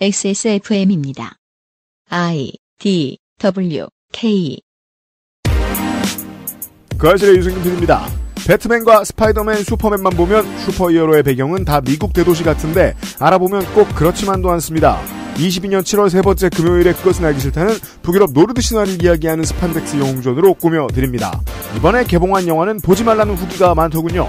XSFM입니다. I D W K 그 아실의 유승균 PD입니다. 배트맨과 스파이더맨, 슈퍼맨만 보면 슈퍼히어로의 배경은 다 미국 대도시 같은데 알아보면 꼭 그렇지만도 않습니다. 22년 7월 세 번째 금요일에 그것은 알기 싫다는 북유럽 노르드 신화를 이야기하는 스판덱스 영웅전으로 꾸며드립니다. 이번에 개봉한 영화는 보지 말라는 후기가 많더군요.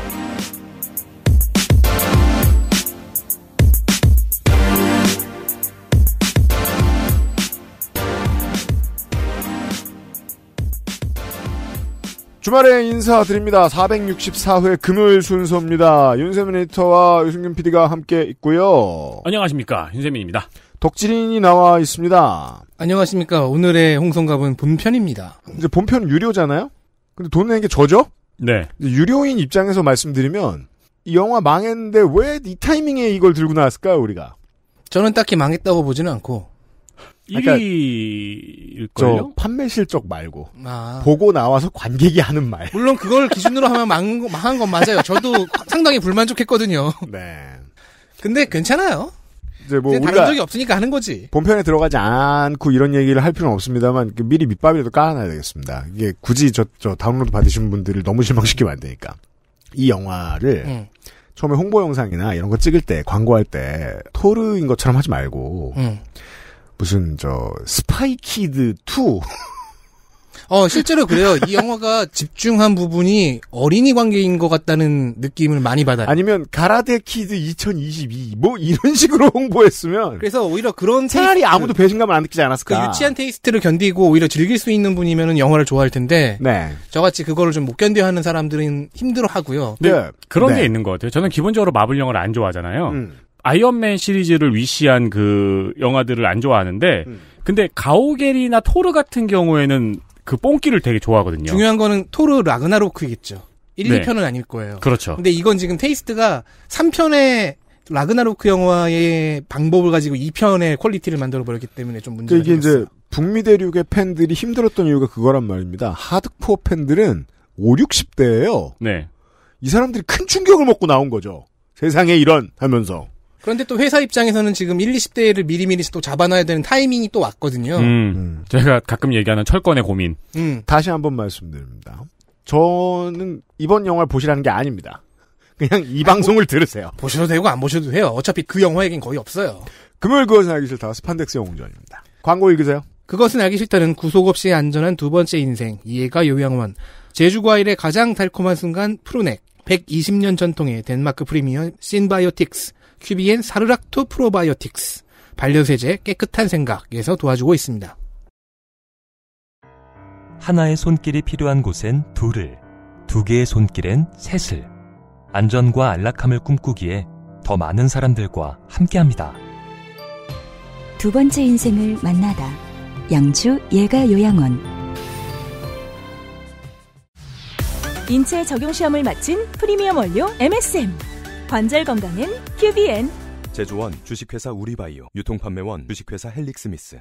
주말에 인사드립니다. 464회 금요일 순서입니다. 윤세민 에디터와 유승균 PD가 함께 있고요. 안녕하십니까. 윤세민입니다. 덕질인이 나와 있습니다. 안녕하십니까. 오늘의 홍성갑은 본편입니다. 이제 본편 은 유료잖아요? 근데 돈 내는 게 저죠? 네. 유료인 입장에서 말씀드리면, 이 영화 망했는데 왜 이 타이밍에 이걸 들고 나왔을까요, 우리가? 저는 딱히 망했다고 보지는 않고, 1위일걸요? 판매 실적 말고 아. 보고 나와서 관객이 하는 말. 물론 그걸 기준으로 하면 망한, 거, 망한 건 맞아요. 저도 상당히 불만족했거든요. 네. 근데 괜찮아요. 이제 뭐 다른 적이 없으니까 하는 거지. 본편에 들어가지 않고 이런 얘기를 할 필요는 없습니다만 그 미리 밑밥이라도 깔아놔야 되겠습니다. 이게 굳이 저, 저 다운로드 받으신 분들을 너무 실망시키면 안 되니까. 이 영화를 음. 처음에 홍보 영상이나 이런 거 찍을 때 광고할 때 토르인 것처럼 하지 말고 음. 무슨 저 스파이 키드 2. 어 실제로 그래요. 이 영화가 집중한 부분이 어린이 관계인 것 같다는 느낌을 많이 받아요. 아니면 가라데 키드 2022 뭐 이런 식으로 홍보했으면 그래서 오히려 그런 차라리 테이스트, 아무도 배신감을 안 느끼지 않았을까. 그 유치한 테이스트를 견디고 오히려 즐길 수 있는 분이면 영화를 좋아할 텐데 네. 저같이 그거를 좀 못 견뎌하는 사람들은 힘들어하고요. 네. 그런 네. 게 있는 것 같아요. 저는 기본적으로 마블 영화를 안 좋아하잖아요. 음. 아이언맨 시리즈를 위시한 그 영화들을 안 좋아하는데 음. 근데 가오겔이나 토르 같은 경우에는 그 뽕기를 되게 좋아하거든요. 중요한 거는 토르 라그나로크이겠죠. 1, 네. 2편은 아닐 거예요. 그렇죠. 근데 이건 지금 테이스트가 3편의 라그나로크 영화의 방법을 가지고 2편의 퀄리티를 만들어 버렸기 때문에 좀 문제가 그러니까 이게 생겼어요. 이제 북미 대륙의 팬들이 힘들었던 이유가 그거란 말입니다. 하드코어 팬들은 5, 60대예요. 네. 이 사람들이 큰 충격을 먹고 나온 거죠. 세상에 이런 하면서. 그런데 또 회사 입장에서는 지금 1, 20대를 미리미리 또 잡아놔야 되는 타이밍이 또 왔거든요. 음, 제가 가끔 얘기하는 철권의 고민. 음. 다시 한번 말씀드립니다. 저는 이번 영화를 보시라는 게 아닙니다. 그냥 이 방송을 뭐, 들으세요. 보셔도 되고 안 보셔도 돼요. 어차피 그 영화 에겐 거의 없어요. 금요일 그것은 알기 싫다. 스판덱스 영웅전입니다. 광고 읽으세요. 그것은 알기 싫다는 구속 없이 안전한 두 번째 인생. 이해가 요양원. 제주과일의 가장 달콤한 순간 프로넥. 120년 전통의 덴마크 프리미엄 신바이오틱스. 큐비엔 사르락토 프로바이오틱스 반려세제 깨끗한 생각에서 도와주고 있습니다. 하나의 손길이 필요한 곳엔 둘을, 두 개의 손길엔 셋을, 안전과 안락함을 꿈꾸기에 더 많은 사람들과 함께합니다. 두 번째 인생을 만나다. 양주 예가요양원. 인체 적용 시험을 마친 프리미엄 원료 MSM. 관절 건강엔 큐비엔 제조원 주식회사 우리바이오 유통판매원 주식회사 헬릭스미스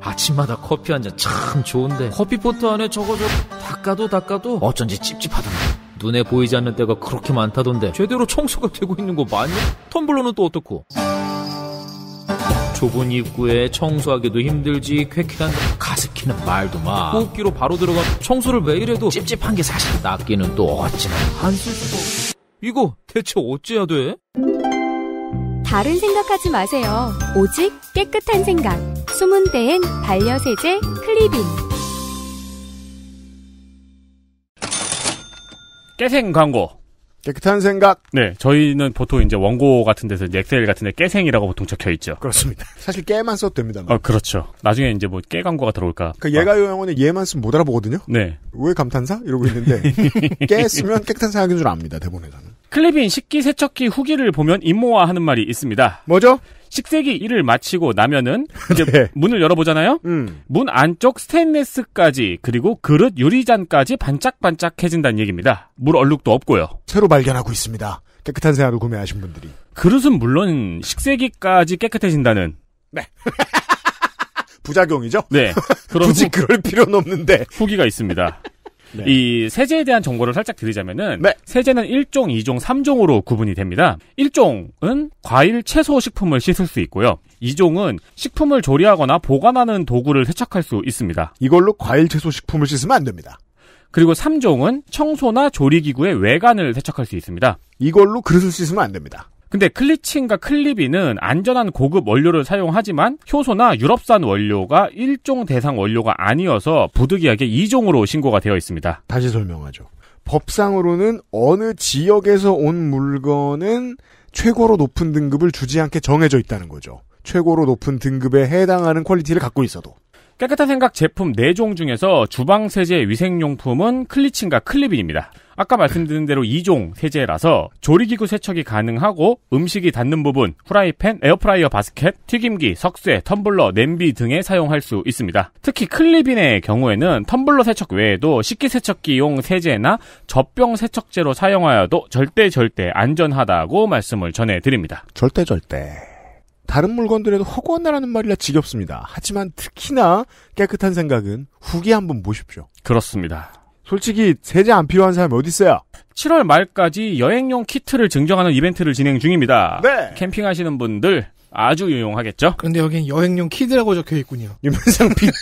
아침마다 커피 한잔 참 좋은데 커피포트 안에 저거 저 닦아도 닦아도 어쩐지 찝찝하던데 눈에 보이지 않는 때가 그렇게 많다던데 제대로 청소가 되고 있는 거 맞냐? 텀블러는 또 어떻고? 좁은 입구에 청소하기도 힘들지 쾌쾌한 가습기는 말도 마 호흡기로 바로 들어가 청소를 매일 해도 찝찝한 게 사실 낫기는 또 어찌나 한술 도 이거 대체 어찌해야 돼? 다른 생각하지 마세요. 오직 깨끗한 생각. 수문대엔 반려세제 클리빈. 깨생 광고. 깨끗한 생각. 네, 저희는 보통 이제 원고 같은 데서 엑셀 같은 데 깨생이라고 보통 적혀 있죠. 그렇습니다. 사실 깨만 써도 됩니다. 뭐. 어, 그렇죠. 나중에 이제 뭐깨 광고가 들어올까. 그러니까 예가요 영어는 얘만 쓰면 못 알아보거든요. 네. 왜 감탄사? 이러고 있는데 깨 쓰면 깨끗한 생각인 줄 압니다. 대본에서는. 클리빈 식기세척기 후기를 보면 임모화하는 말이 있습니다. 뭐죠? 식세기 일을 마치고 나면은 이제 네. 문을 열어보잖아요. 음. 문 안쪽 스테인레스까지 그리고 그릇 유리잔까지 반짝반짝해진다는 얘기입니다. 물 얼룩도 없고요. 새로 발견하고 있습니다. 깨끗한 생활을 구매하신 분들이. 그릇은 물론 식세기까지 깨끗해진다는. 네. 부작용이죠? 네. 그런 굳이 후... 그럴 필요는 없는데. 후기가 있습니다. 네. 이 세제에 대한 정보를 살짝 드리자면은 네. 세제는 1종, 2종, 3종으로 구분이 됩니다. 1종은 과일, 채소 식품을 씻을 수 있고요. 2종은 식품을 조리하거나 보관하는 도구를 세척할 수 있습니다. 이걸로 과일, 채소 식품을 씻으면 안 됩니다. 그리고 3종은 청소나 조리기구의 외관을 세척할 수 있습니다. 이걸로 그릇을 씻으면 안 됩니다. 근데 클리칭과 클리비는 안전한 고급 원료를 사용하지만 효소나 유럽산 원료가 일종 대상 원료가 아니어서 부득이하게 이종으로 신고가 되어 있습니다. 다시 설명하죠. 법상으로는 어느 지역에서 온 물건은 최고로 높은 등급을 주지 않게 정해져 있다는 거죠. 최고로 높은 등급에 해당하는 퀄리티를 갖고 있어도. 깨끗한 생각 제품 4종 중에서 주방 세제 위생용품은 클리칭과 클리빈입니다. 아까 말씀드린 대로 2종 세제라서 조리기구 세척이 가능하고 음식이 닿는 부분, 후라이팬, 에어프라이어 바스켓, 튀김기, 석쇠, 텀블러, 냄비 등에 사용할 수 있습니다. 특히 클리빈의 경우에는 텀블러 세척 외에도 식기세척기용 세제나 젖병 세척제로 사용하여도 절대 절대 안전하다고 말씀을 전해드립니다. 절대 절대. 다른 물건들에도 허구한다라는 말이라 지겹습니다. 하지만 특히나 깨끗한 생각은 후기 한번 보십시오. 그렇습니다. 솔직히 세제 안 필요한 사람이 어디 있어요? 7월 말까지 여행용 키트를 증정하는 이벤트를 진행 중입니다. 네. 캠핑하시는 분들 아주 유용하겠죠? 근데 여긴 여행용 키드라고 적혀 있군요. 유면상 PD,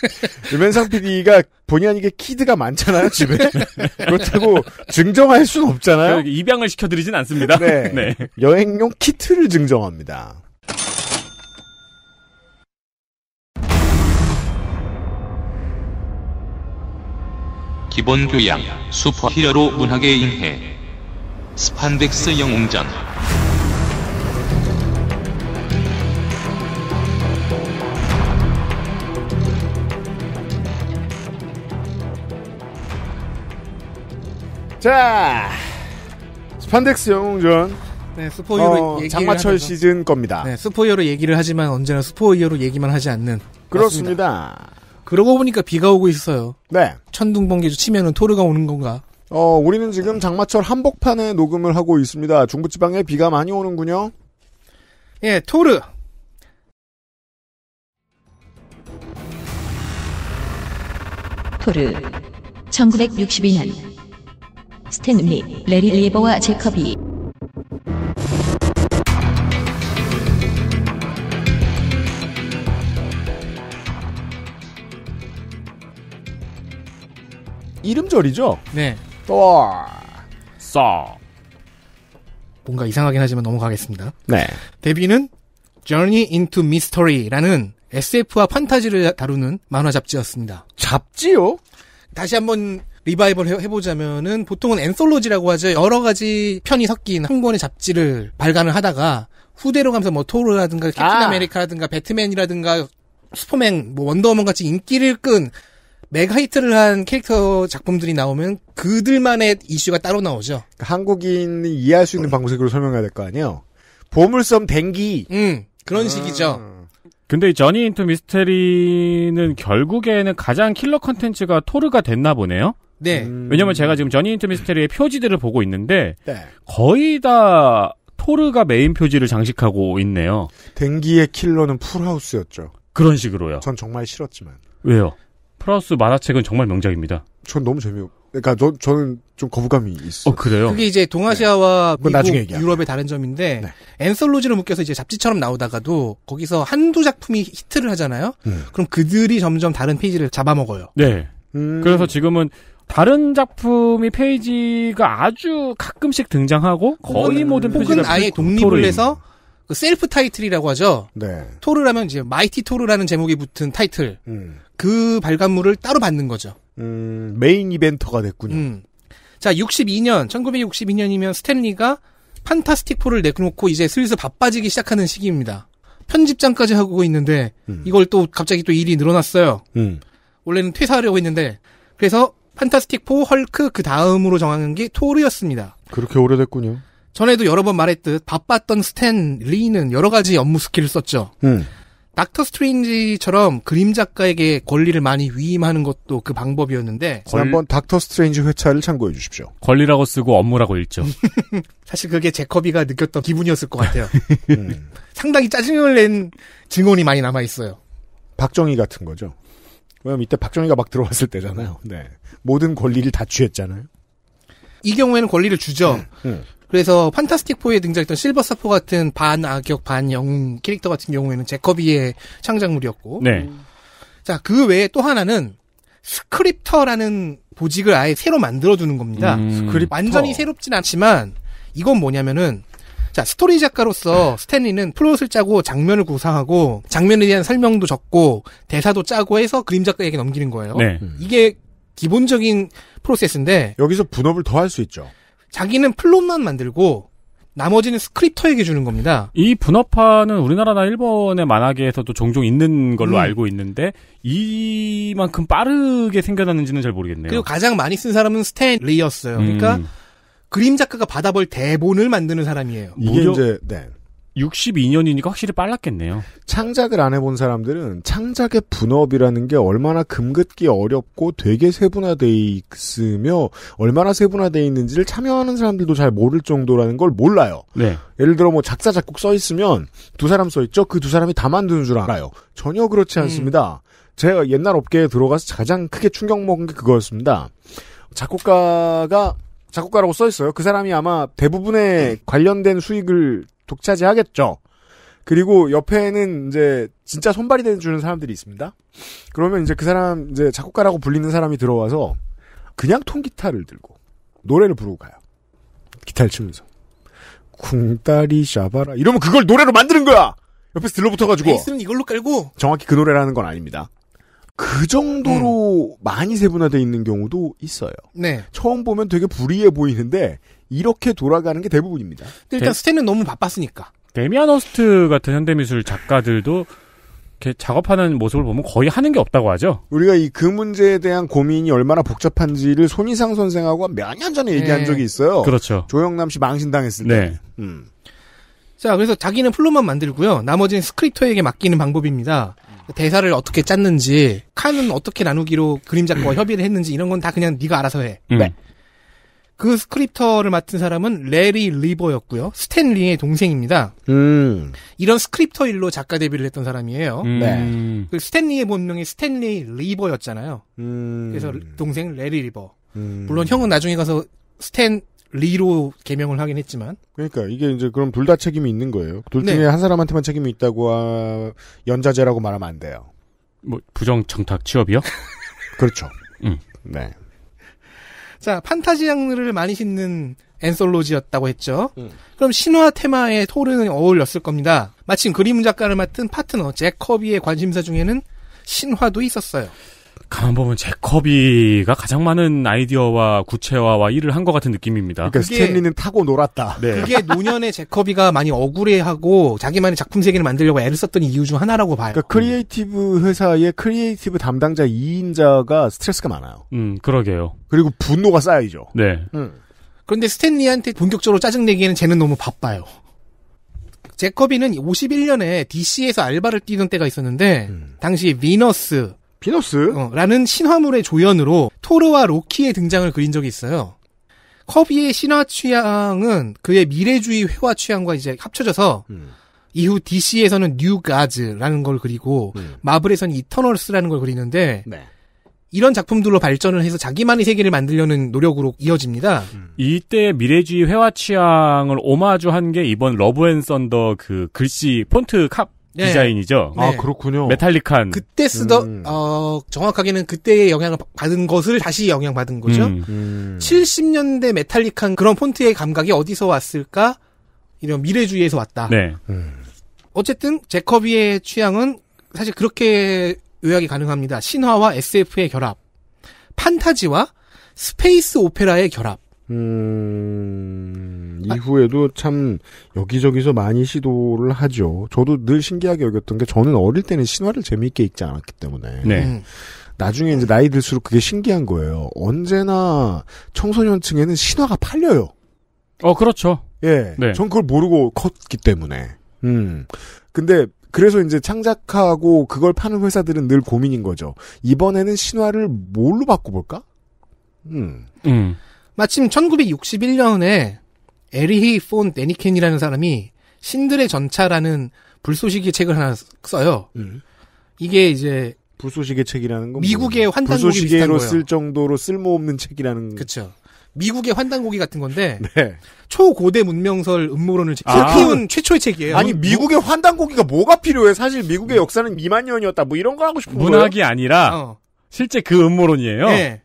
유면상 PD가 본의 아니게 키드가 많잖아요, 집에. 그렇다고 증정할 수는 없잖아요. 그 입양을 시켜드리진 않습니다. 네. 네. 여행용 키트를 증정합니다. 기본 교양, 슈퍼 히어로 문학의 인해, 스판덱스 영웅전. 자, 스판덱스 영웅전. 네, 스포 히어로 어, 장마철 하면 시즌 겁니다. 네, 스포 히어로 얘기를 하지만 언제나 스포 히어로 얘기만 하지 않는. 그렇습니다. 맞습니다. 그러고 보니까 비가 오고 있어요. 네. 천둥 번개주 치면은 토르가 오는 건가? 어, 우리는 지금 장마철 한복판에 녹음을 하고 있습니다. 중부지방에 비가 많이 오는군요. 예, 토르. 토르. 1962년 스탠리, 레리 리버와 제커비 이름절이죠? 네. 또, 써. 뭔가 이상하긴 하지만 넘어가겠습니다. 네. 데뷔는 Journey into Mystery라는 SF와 판타지를 다루는 만화 잡지였습니다. 잡지요? 다시 한번 리바이벌 해보자면은 보통은 앤솔로지라고 하죠. 여러 가지 편이 섞인 한 권의 잡지를 발간을 하다가 후대로 가면서 뭐 토르라든가 캡틴 아. 메리카라든가 배트맨이라든가 슈퍼맨, 뭐 원더우먼 같이 인기를 끈 메가히트를 한 캐릭터 작품들이 나오면 그들만의 이슈가 따로 나오죠. 그러니까 한국인이 이해할 수 있는 방식으로 설명해야 될 거 아니에요. 보물섬 댕기. 음, 그런 아. 식이죠. 근데 저니 인트 미스테리는 결국에는 가장 킬러 컨텐츠가 토르가 됐나 보네요. 네. 음... 왜냐면 제가 지금 저니 인트 미스테리의 표지들을 보고 있는데 네. 거의 다 토르가 메인 표지를 장식하고 있네요. 댕기의 킬러는 풀하우스였죠. 그런 식으로요. 전 정말 싫었지만. 왜요? 프라우스 만화책은 정말 명작입니다. 전 너무 재미없. 그러니까 저, 저는 좀 거부감이 있어. 요 어, 그래요? 그게 이제 동아시아와 네. 미국, 유럽의 다른 점인데 네. 앤솔로지로 묶여서 이제 잡지처럼 나오다가도 거기서 한두 작품이 히트를 하잖아요. 음. 그럼 그들이 점점 다른 페이지를 잡아먹어요. 네. 음. 그래서 지금은 다른 작품이 페이지가 아주 가끔씩 등장하고 거의 모든 페이지가 혹은 아예 그 독립을 해서 그 셀프 타이틀이라고 하죠. 네. 토르라면 이제 마이티 토르라는 제목이 붙은 타이틀. 음. 그 발간물을 따로 받는 거죠. 음, 메인 이벤트가 됐군요. 음. 자, 62년, 1962년이면 스탠리가 판타스틱 포를 내놓고 이제 슬슬 바빠지기 시작하는 시기입니다. 편집장까지 하고 있는데 음. 이걸 또 갑자기 또 일이 늘어났어요. 음. 원래는 퇴사하려고 했는데 그래서 판타스틱 포 헐크 그 다음으로 정하는 게 토르였습니다. 그렇게 오래됐군요. 전에도 여러 번 말했듯 바빴던 스탠 리는 여러 가지 업무 스킬을 썼죠. 음. 닥터 스트레인지처럼 그림 작가에게 권리를 많이 위임하는 것도 그 방법이었는데 걸... 한번 닥터 스트레인지 회차를 참고해 주십시오. 권리라고 쓰고 업무라고 읽죠. 사실 그게 제커비가 느꼈던 기분이었을 것 같아요. 음. 상당히 짜증을 낸 증언이 많이 남아 있어요. 박정희 같은 거죠. 왜냐면 이때 박정희가 막 들어왔을 때잖아요. 네. 모든 권리를 다 취했잖아요. 이 경우에는 권리를 주죠. 음, 음. 그래서 판타스틱 4에 등장했던 실버 사포 같은 반악역 반영웅 캐릭터 같은 경우에는 제커비의 창작물이었고 네. 자, 그 외에 또 하나는 스크립터라는 보직을 아예 새로 만들어 두는 겁니다. 음. 완전히 새롭진 않지만 이건 뭐냐면은 자, 스토리 작가로서 스탠리는 플롯을 짜고 장면을 구상하고 장면에 대한 설명도 적고 대사도 짜고 해서 그림 작가에게 넘기는 거예요. 네. 이게 기본적인 프로세스인데 여기서 분업을 더 할 수 있죠. 자기는 플롯만 만들고 나머지는 스크립터에게 주는 겁니다. 이 분업화는 우리나라나 일본의 만화계에서도 종종 있는 걸로 음. 알고 있는데 이만큼 빠르게 생겨났는지는 잘 모르겠네요. 그리고 가장 많이 쓴 사람은 스탠 리였어요. 그러니까 음. 그림 작가가 받아볼 대본을 만드는 사람이에요. 이게 무려, 이제 네. 62년이니까 확실히 빨랐겠네요. 창작을 안 해본 사람들은 창작의 분업이라는 게 얼마나 금긋기 어렵고 되게 세분화되어 있으며 얼마나 세분화되어 있는지를 참여하는 사람들도 잘 모를 정도라는 걸 몰라요. 네. 예를 들어 뭐 작사 작곡 써 있으면 두 사람 써 있죠. 그 두 사람이 다 만드는 줄 알아요. 전혀 그렇지 음. 않습니다. 음. 제가 옛날 업계에 들어가서 가장 크게 충격 먹은 게 그거였습니다. 작곡가가 작곡가라고 써 있어요. 그 사람이 아마 대부분의 관련된 수익을 독차지하겠죠. 그리고 옆에는 이제 진짜 손발이 되는 주는 사람들이 있습니다. 그러면 이제 그 사람 이제 작곡가라고 불리는 사람이 들어와서 그냥 통기타를 들고 노래를 부르고 가요. 기타를 치면서 쿵따리 샤바라 이러면 그걸 노래로 만드는 거야. 옆에서 들러붙어가지고 베이스는 이걸로 깔고 정확히 그 노래라는 건 아닙니다. 그 정도로 음. 많이 세분화되어 있는 경우도 있어요. 네. 처음 보면 되게 불이해 보이는데 이렇게 돌아가는 게 대부분입니다. 일단 데... 스탠은 너무 바빴으니까. 데미안 허스트 같은 현대미술 작가들도 이렇게 작업하는 모습을 보면 거의 하는 게 없다고 하죠. 우리가 이 그 문제에 대한 고민이 얼마나 복잡한지를 손희상 선생하고 몇 년 전에 얘기한 네. 적이 있어요. 그렇죠. 조영남 씨 망신당했을 네. 때. 음. 자, 그래서 자기는 플롯만 만들고요. 나머지는 스크립터에게 맡기는 방법입니다. 대사를 어떻게 짰는지 칸은 어떻게 나누기로 그림작과 음. 협의를 했는지 이런 건 다 그냥 네가 알아서 해. 음. 네. 그 스크립터를 맡은 사람은 레리 리버였고요. 스탠 리의 동생입니다. 음. 이런 스크립터 일로 작가 데뷔를 했던 사람이에요. 음. 네. 네. 그 스탠 리의 본명이 스탠 리 리버였잖아요. 음. 그래서 동생 레리 리버. 음. 물론 형은 나중에 가서 스탠 리로 개명을 하긴 했지만. 그러니까 이게 이제 그럼 둘 다 책임이 있는 거예요. 둘 네. 중에 네. 한 사람한테만 책임이 있다고 하... 연자제라고 말하면 안 돼요. 뭐 부정 청탁 취업이요? 그렇죠. 음. 네. 자 판타지 장르를 많이 신는 앤솔로지였다고 했죠. 음. 그럼 신화 테마의 토르는 어울렸을 겁니다. 마침 그림 작가를 맡은 파트너 잭 커비의 관심사 중에는 신화도 있었어요. 가만 보면 제커비가 가장 많은 아이디어와 구체화와 일을 한 것 같은 느낌입니다. 그러니까 스탠리는 타고 놀았다. 네. 그게 노년의 제커비가 많이 억울해하고 자기만의 작품 세계를 만들려고 애를 썼던 이유 중 하나라고 봐요. 그러니까 크리에이티브 회사의 크리에이티브 담당자 2인자가 스트레스가 많아요. 음, 그러게요. 그리고 분노가 쌓이죠. 네. 음. 그런데 스탠리한테 본격적으로 짜증내기에는 쟤는 너무 바빠요. 제커비는 51년에 DC에서 알바를 뛰던 때가 있었는데 음. 당시 위너스, 비너스? 어, 라는 신화물의 조연으로 토르와 로키의 등장을 그린 적이 있어요. 커비의 신화 취향은 그의 미래주의 회화 취향과 이제 합쳐져서 음. 이후 DC에서는 뉴 가즈라는 걸 그리고 음. 마블에서는 이터널스라는 걸 그리는데 네. 이런 작품들로 발전을 해서 자기만의 세계를 만들려는 노력으로 이어집니다. 음. 이때 미래주의 회화 취향을 오마주한 게 이번 러브 앤 썬더 그 글씨 폰트 카, 네. 디자인이죠. 네. 아 그렇군요. 메탈릭한. 그때 쓰던 음. 어 정확하게는 그때의 영향을 받은 것을 다시 영향 받은 거죠. 음. 음. 70년대 메탈릭한 그런 폰트의 감각이 어디서 왔을까? 이런 미래주의에서 왔다. 네. 음. 어쨌든 제커비의 취향은 사실 그렇게 요약이 가능합니다. 신화와 SF의 결합, 판타지와 스페이스 오페라의 결합. 음, 이후에도 참 여기저기서 많이 시도를 하죠. 저도 늘 신기하게 여겼던 게 저는 어릴 때는 신화를 재미있게 읽지 않았기 때문에. 네. 음. 나중에 이제 나이 들수록 그게 신기한 거예요. 언제나 청소년층에는 신화가 팔려요. 어, 그렇죠. 예. 네. 전 그걸 모르고 컸기 때문에. 음. 근데 그래서 이제 창작하고 그걸 파는 회사들은 늘 고민인 거죠. 이번에는 신화를 뭘로 바꿔볼까? 음. 음. 마침 1961년에 에리히 폰 데니켄이라는 사람이 신들의 전차라는 불쏘시개 책을 하나 써요. 음. 이게 이제 불쏘시개 책이라는 건 미국의 환단곡이 불쏘시개로 쓸 정도로 쓸모없는 책이라는 그렇죠. 미국의 환단고기 같은 건데 네. 초고대 문명설 음모론을 아. 키운 아. 최초의 책이에요. 아니 뭐- 미국의 환단고기가 뭐가 필요해? 사실 미국의 역사는 2만 년이었다. 뭐 이런 거 하고 싶은 문학이 거예요? 아니라 어. 실제 그 음모론이에요. 네.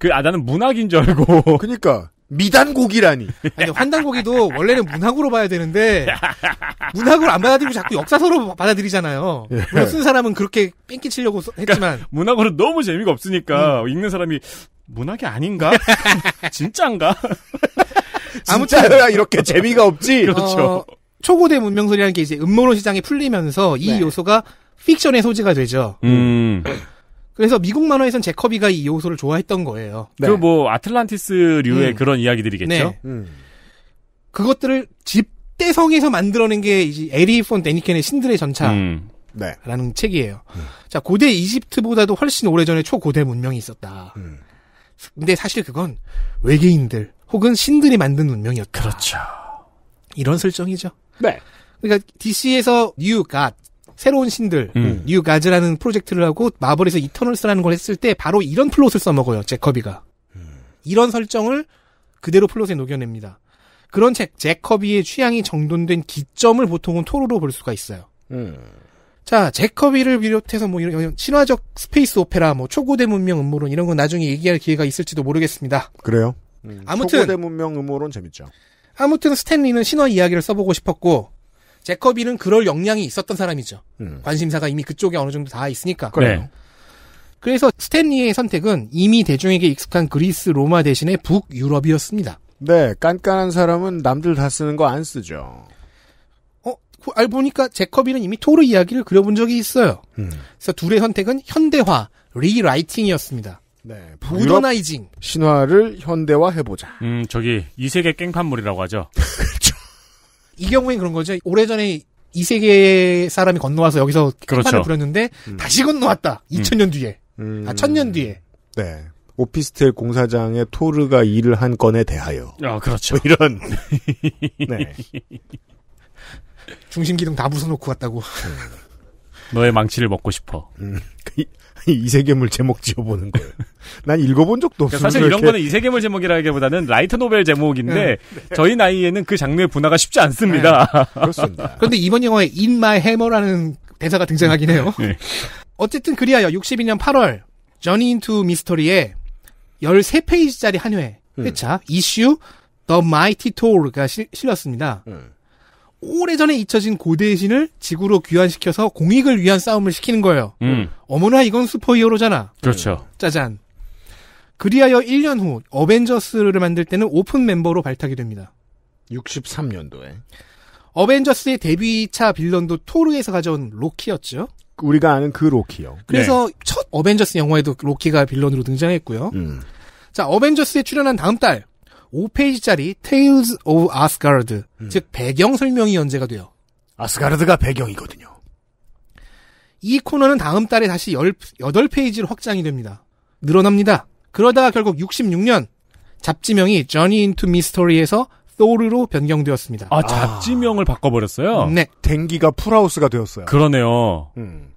그, 아, 나는 문학인 줄 알고. 그니까. 미단곡이라니 아니, 환단곡이도 원래는 문학으로 봐야 되는데, 문학으로 안 받아들이고 자꾸 역사서로 받아들이잖아요. 예. 물론 쓴 사람은 그렇게 뺑기 치려고 그러니까 했지만. 그러니까 문학으로 너무 재미가 없으니까, 음. 읽는 사람이, 문학이 아닌가? 진짠가? 아무튼 이렇게 재미가 없지. 어, 그렇죠. 어, 초고대 문명설이라는 게 이제 음모론 시장에 풀리면서 이 네. 요소가 픽션의 소지가 되죠. 음. 그래서 미국 만화에선 제커비가 이 요소를 좋아했던 거예요. 그 네. 그뭐 아틀란티스류의 음. 그런 이야기들이겠죠. 네. 음. 그것들을 집대성에서 만들어낸 게 이제 에리 폰 데니켄의 신들의 전차라는 음. 네. 책이에요. 음. 자 고대 이집트보다도 훨씬 오래전에 초고대 문명이 있었다. 음. 근데 사실 그건 외계인들 혹은 신들이 만든 문명이었다. 그렇죠. 이런 설정이죠. 네. 그러니까 DC에서 뉴 갓, 새로운 신들 음. 뉴 가즈라는 프로젝트를 하고 마블에서 이터널스라는 걸 했을 때 바로 이런 플롯을 써먹어요 제커비가 음. 이런 설정을 그대로 플롯에 녹여냅니다 그런 책 제커비의 취향이 정돈된 기점을 보통은 토로로 볼 수가 있어요 음. 자 제커비를 비롯해서 뭐 이런 신화적 스페이스 오페라 뭐 초고대 문명 음모론 이런 건 나중에 얘기할 기회가 있을지도 모르겠습니다 그래요 아무튼 초고대 문명 음모론 재밌죠 아무튼 스탠리는 신화 이야기를 써보고 싶었고 제커비는 그럴 역량이 있었던 사람이죠. 음. 관심사가 이미 그쪽에 어느 정도 다 있으니까. 그래요. 네. 그래서 스탠리의 선택은 이미 대중에게 익숙한 그리스 로마 대신에 북유럽이었습니다. 네, 깐깐한 사람은 남들 다 쓰는 거 안 쓰죠. 어, 그, 알 보니까 제커비는 이미 토르 이야기를 그려본 적이 있어요. 음. 그래서 둘의 선택은 현대화, 리라이팅이었습니다. 네, 부더나이징 신화를 현대화 해보자. 음, 저기 이 세계 깽판물이라고 하죠. 그렇죠. 이 경우엔 그런 거죠. 오래전에 이 세계의 사람이 건너와서 여기서 그렇죠. 판을 부렸는데 음. 다시 건너왔다. 2000년 음. 뒤에. 음. 아, 1000년 뒤에. 네. 오피스텔 공사장에 토르가 일을 한 건에 대하여. 아, 그렇죠. 뭐 이런. 네. 중심 기둥 다 부숴놓고 왔다고 음. 너의 망치를 먹고 싶어. 음. 그 이세계물 제목 지어보는 거예요. 난 읽어본 적도 그러니까 없어요. 사실 이런 거는 이세계물 제목이라기보다는 라이트 노벨 제목인데 네. 저희 나이에는 그 장르의 분화가 쉽지 않습니다. 네. 그렇습니다. 그런데 이번 영화에 In My Hammer라는 대사가 등장하긴 해요. 네. 어쨌든 그리하여 62년 8월 Journey into Mystery의 13페이지짜리 한회 회차 이슈 음. The Mighty Thor가 실렸습니다. 음. 오래전에 잊혀진 고대의 신을 지구로 귀환시켜서 공익을 위한 싸움을 시키는 거예요. 음. 어머나 이건 슈퍼히어로잖아. 그렇죠. 짜잔. 그리하여 1년 후 어벤져스를 만들 때는 오픈 멤버로 발탁이 됩니다. 63년도에. 어벤져스의 데뷔차 빌런도 토르에서 가져온 로키였죠. 우리가 아는 그 로키요. 그래서 네. 첫 어벤져스 영화에도 로키가 빌런으로 등장했고요. 음. 자, 어벤져스에 출연한 다음 달 5페이지짜리 Tales of Asgard, 음. 즉 배경 설명이 연재가 돼요. 아스가르드가 배경이거든요. 이 코너는 다음 달에 다시 8페이지로 확장이 됩니다. 늘어납니다. 그러다가 결국 66년 잡지명이 Journey into Mystery에서 소울로 변경되었습니다. 아, 잡지명을 아. 바꿔버렸어요? 네. 댕기가 풀하우스가 되었어요. 그러네요. 음.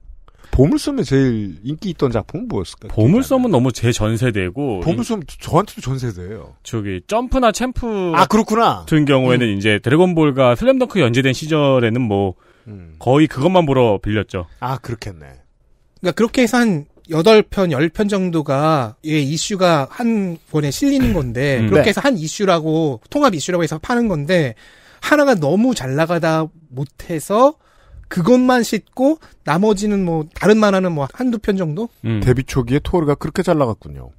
보물섬에 제일 인기 있던 작품은 뭐였을까? 요 보물섬은 너무 제 전세대고. 보물섬 인... 저한테도 전세대예요. 저기 점프나 챔프. 아 그렇구나. 같은 경우에는 음. 이제 드래곤볼과 슬램덩크 연재된 시절에는 뭐 음. 거의 그것만 보러 빌렸죠. 아 그렇겠네. 그러니까 그렇게 해서 한 8편, 10편 정도가 예, 이슈가 한번에 실리는 건데 음. 그렇게 네. 해서 한 이슈라고 통합 이슈라고 해서 파는 건데 하나가 너무 잘 나가다 못해서 그것만 씻고 나머지는 뭐 다른 만화는 뭐 한두 편 정도? 음. 데뷔 초기에 토르가 그렇게 잘 나갔군요.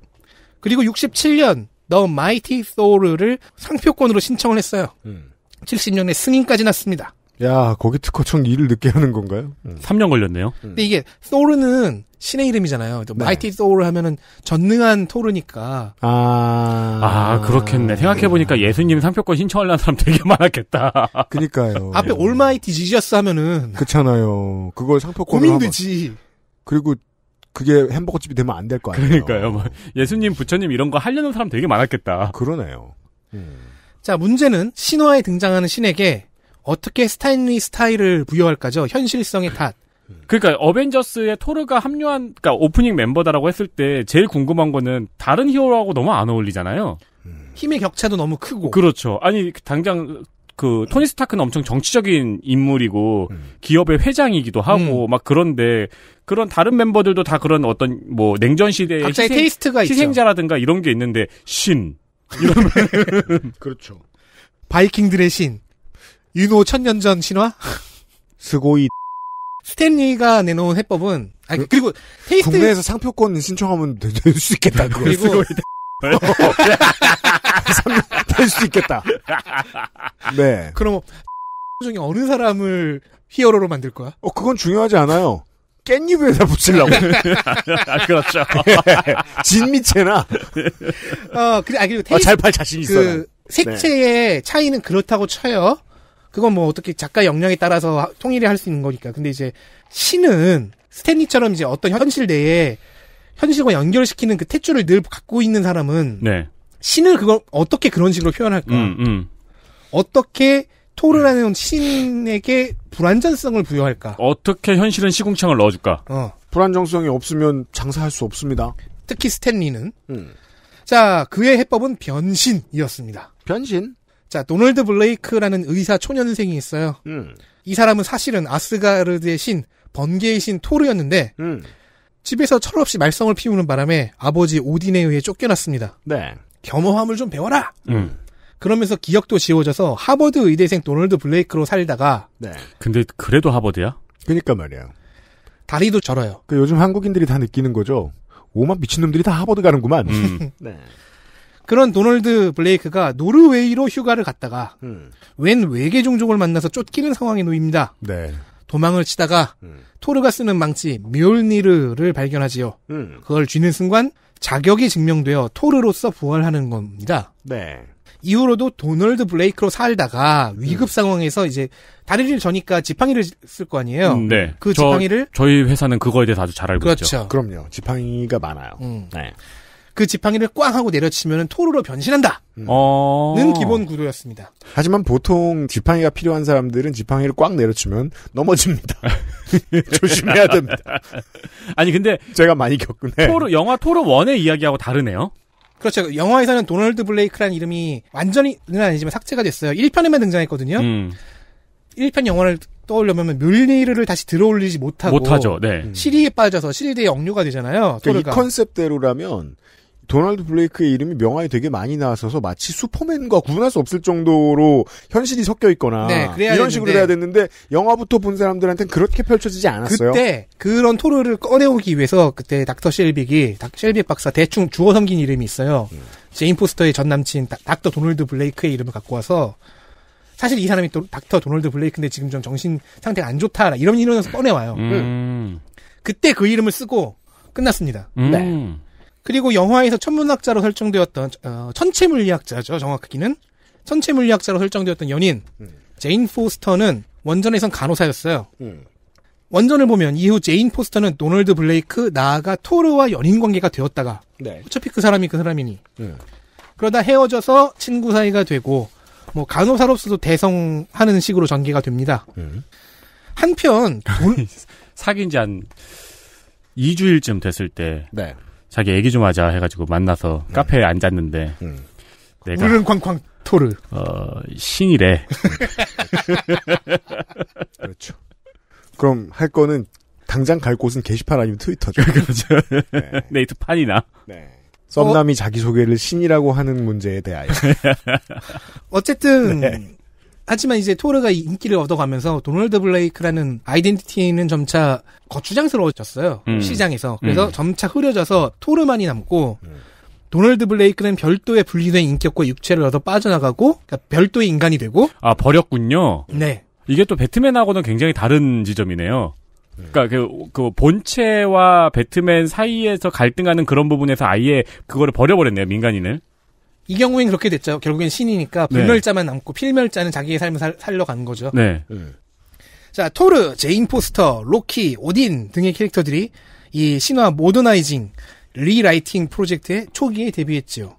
그리고 67년 더 마이티 소르를 상표권으로 신청을 했어요. 음. 70년에 승인까지 났습니다. 야, 거기 특허청 일을 늦게 하는 건가요? 3년 음. 걸렸네요. 음. 근데 이게 소르는 신의 이름이잖아요. 또 네. 마이티 소울 하면은 전능한 토르니까. 아, 아 그렇겠네. 생각해보니까 음. 예수님 상표권 신청하려는 사람 되게 많았겠다. 그니까요. 앞에 올마이티 지지어스 하면은 그렇잖아요. 그걸 상표권 고민되지. 그리고 그게 햄버거 집이 되면 안 될 거 아니에요. 그러니까요. 뭐 예수님, 부처님 이런 거 하려는 사람 되게 많았겠다. 그러네요. 음. 자, 문제는 신화에 등장하는 신에게 어떻게 스탠리 스타일을 부여할까죠? 현실성의 음. 탓. 그러니까 어벤져스의 토르가 합류한 그러니까 오프닝 멤버다라고 했을 때 제일 궁금한 거는 다른 히어로하고 너무 안 어울리잖아요. 음. 힘의 격차도 너무 크고. 그렇죠. 아니 그 당장 그 토니 스타크는 엄청 정치적인 인물이고 음. 기업의 회장이기도 하고 음. 막 그런데 그런 다른 멤버들도 다 그런 어떤 뭐 냉전 시대의 각자의 희생, 테이스트가 희생자라든가 있죠. 이런 게 있는데 신 이러면 그렇죠. 바이킹들의 신 유노 천년 전 신화? 스고이 스탠리가 내놓은 해법은 아니 그, 그리고 테이스트 국내에서 상표권 신청하면 될 수 있겠다. 그거. 그리고 될 수 있겠다. 네. 그럼 중에 어느 사람을 히어로로 만들 거야? 어 그건 중요하지 않아요. 깻잎에다 붙이려고. 아, 그렇죠. 네. 진미채나. 어, 그래, 아, 그리고 테이스, 아, 잘팔 자신 있어. 그, 네. 색채의 네. 차이는 그렇다고 쳐요. 그건 뭐 어떻게 작가 역량에 따라서 통일이 할 수 있는 거니까. 근데 이제 신은 스탠리처럼 이제 어떤 현실 내에 현실과 연결시키는 그 탯줄을 늘 갖고 있는 사람은 네. 신을 그걸 어떻게 그런 식으로 표현할까? 음, 음. 어떻게 토르라는 음. 신에게 불완전성을 부여할까? 어떻게 현실은 시궁창을 넣어줄까? 어. 불안정성이 없으면 장사할 수 없습니다. 특히 스탠리는. 음. 자, 그의 해법은 변신이었습니다. 변신? 자, 도널드 블레이크라는 의사 초년생이 있어요. 음. 이 사람은 사실은 아스가르드의 신, 번개의 신 토르였는데, 음. 집에서 철없이 말썽을 피우는 바람에 아버지 오딘에 의해 쫓겨났습니다. 네. 겸허함을 좀 배워라! 음. 음. 그러면서 기억도 지워져서 하버드 의대생 도널드 블레이크로 살다가, 네. 근데 그래도 하버드야? 그니까 말이야. 다리도 절어요. 그 요즘 한국인들이 다 느끼는 거죠. 오만 미친놈들이 다 하버드 가는구만. 음. 네. 그런 도널드 블레이크가 노르웨이로 휴가를 갔다가 음. 웬 외계 종족을 만나서 쫓기는 상황에 놓입니다. 네. 도망을 치다가 음. 토르가 쓰는 망치 미올니르를 발견하지요. 음. 그걸 쥐는 순간 자격이 증명되어 토르로서 부활하는 겁니다. 네. 이후로도 도널드 블레이크로 살다가 음. 위급 상황에서 이제 다리를 저니까 지팡이를 쓸 거 아니에요. 음, 네. 그 저, 지팡이를 저희 회사는 그거에 대해서 아주 잘 알고 그렇죠. 있죠. 그럼요. 지팡이가 많아요. 음. 네. 그 지팡이를 꽝 하고 내려치면 토르로 변신한다. 음. 어... 는 기본 구도였습니다 하지만 보통 지팡이가 필요한 사람들은 지팡이를 꽝 내려치면 넘어집니다. 조심해야 됩니다. 아니 근데 제가 많이 겪은 토르 영화 토르 원의 이야기하고 다르네요. 그렇죠. 영화에서는 도널드 블레이크라는 이름이 완전히는 아니지만 삭제가 됐어요. 1편에만 등장했거든요. 음. 1편 영화를 떠올려면 뮬리르를 다시 들어올리지 못하고 못하죠. 네. 시리에 빠져서 시리드의 억류가 되잖아요. 그러니까 이 컨셉대로라면 도널드 블레이크의 이름이 명화에 되게 많이 나와서 마치 슈퍼맨과 구분할 수 없을 정도로 현실이 섞여 있거나 네, 이런 했는데. 식으로 해야 됐는데 영화부터 본 사람들한테는 그렇게 펼쳐지지 않았어요. 그때 그런 토르를 꺼내오기 위해서 그때 닥터 실빅이 닥 실빅 박사 대충 주워 섬긴 이름이 있어요. 음. 제인 포스터의 전 남친 닥터 도널드 블레이크의 이름을 갖고 와서 사실 이 사람이 또 닥터 도널드 블레이크인데 지금 좀 정신 상태가 안 좋다 이런 이론에서 꺼내와요. 음. 그때 그 이름을 쓰고 끝났습니다. 음. 네. 그리고 영화에서 천문학자로 설정되었던 어, 천체 물리학자죠 정확하기는 천체 물리학자로 설정되었던 연인 음. 제인 포스터는 원전에선 간호사였어요. 음. 원전을 보면 이후 제인 포스터는 노널드 블레이크 나아가 토르와 연인 관계가 되었다가 네. 어차피 그 사람이 그 사람이니 음. 그러다 헤어져서 친구 사이가 되고 뭐 간호사로서도 대성하는 식으로 전개가 됩니다. 음. 한편 돈... 사귄 지 한 2주일쯤 됐을 때 네. 자기 얘기 좀 하자 해가지고 만나서 음. 카페에 앉았는데 음. 내가 우르릉 쾅쾅 토르 어 신이래. 그렇죠. 그럼 할 거는 당장 갈 곳은 게시판 아니면 트위터죠. 그렇죠. 네. 네이트판이나. 네. 어? 썸남이 어? 자기소개를 신이라고 하는 문제에 대하여. 어쨌든, 네. 하지만 이제 토르가 인기를 얻어가면서 도널드 블레이크라는 아이덴티티는 점차 거추장스러워졌어요. 음. 시장에서. 그래서 음. 점차 흐려져서 토르만이 남고 음. 도널드 블레이크는 별도의 분리된 인격과 육체를 얻어 빠져나가고 그러니까 별도의 인간이 되고 아 버렸군요. 네. 이게 또 배트맨하고는 굉장히 다른 지점이네요. 네. 그러니까 그, 그 본체와 배트맨 사이에서 갈등하는 그런 부분에서 아예 그거를 버려버렸네요 민간인을. 이 경우엔 그렇게 됐죠. 결국엔 신이니까 네. 불멸자만 남고 필멸자는 자기의 삶을 살, 살려간 거죠. 네. 네. 자, 토르, 제인 포스터, 로키, 오딘 등의 캐릭터들이 이 신화 모더나이징 리라이팅 프로젝트의 초기에 데뷔했지요.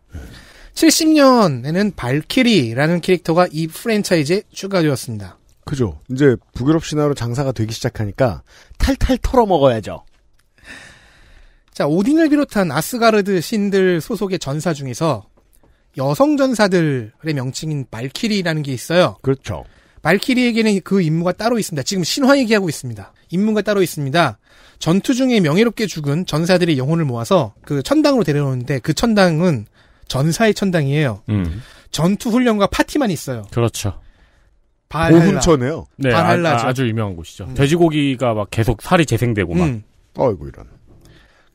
70년에는 발키리라는 캐릭터가 이 프랜차이즈에 추가되었습니다. 그죠. 이제 북유럽 신화로 장사가 되기 시작하니까 탈탈 털어먹어야죠. 자, 오딘을 비롯한 아스가르드 신들 소속의 전사 중에서 여성 전사들의 명칭인 말키리라는 게 있어요. 그렇죠. 말키리에게는 그 임무가 따로 있습니다. 지금 신화 얘기하고 있습니다. 임무가 따로 있습니다. 전투 중에 명예롭게 죽은 전사들의 영혼을 모아서 그 천당으로 데려오는데 그 천당은 전사의 천당이에요. 음. 전투 훈련과 파티만 있어요. 그렇죠. 고흥천에요. 네, 아, 바랄라죠. 아, 주 유명한 곳이죠. 음. 돼지고기가 막 계속 살이 재생되고 막. 음. 어이구 이런.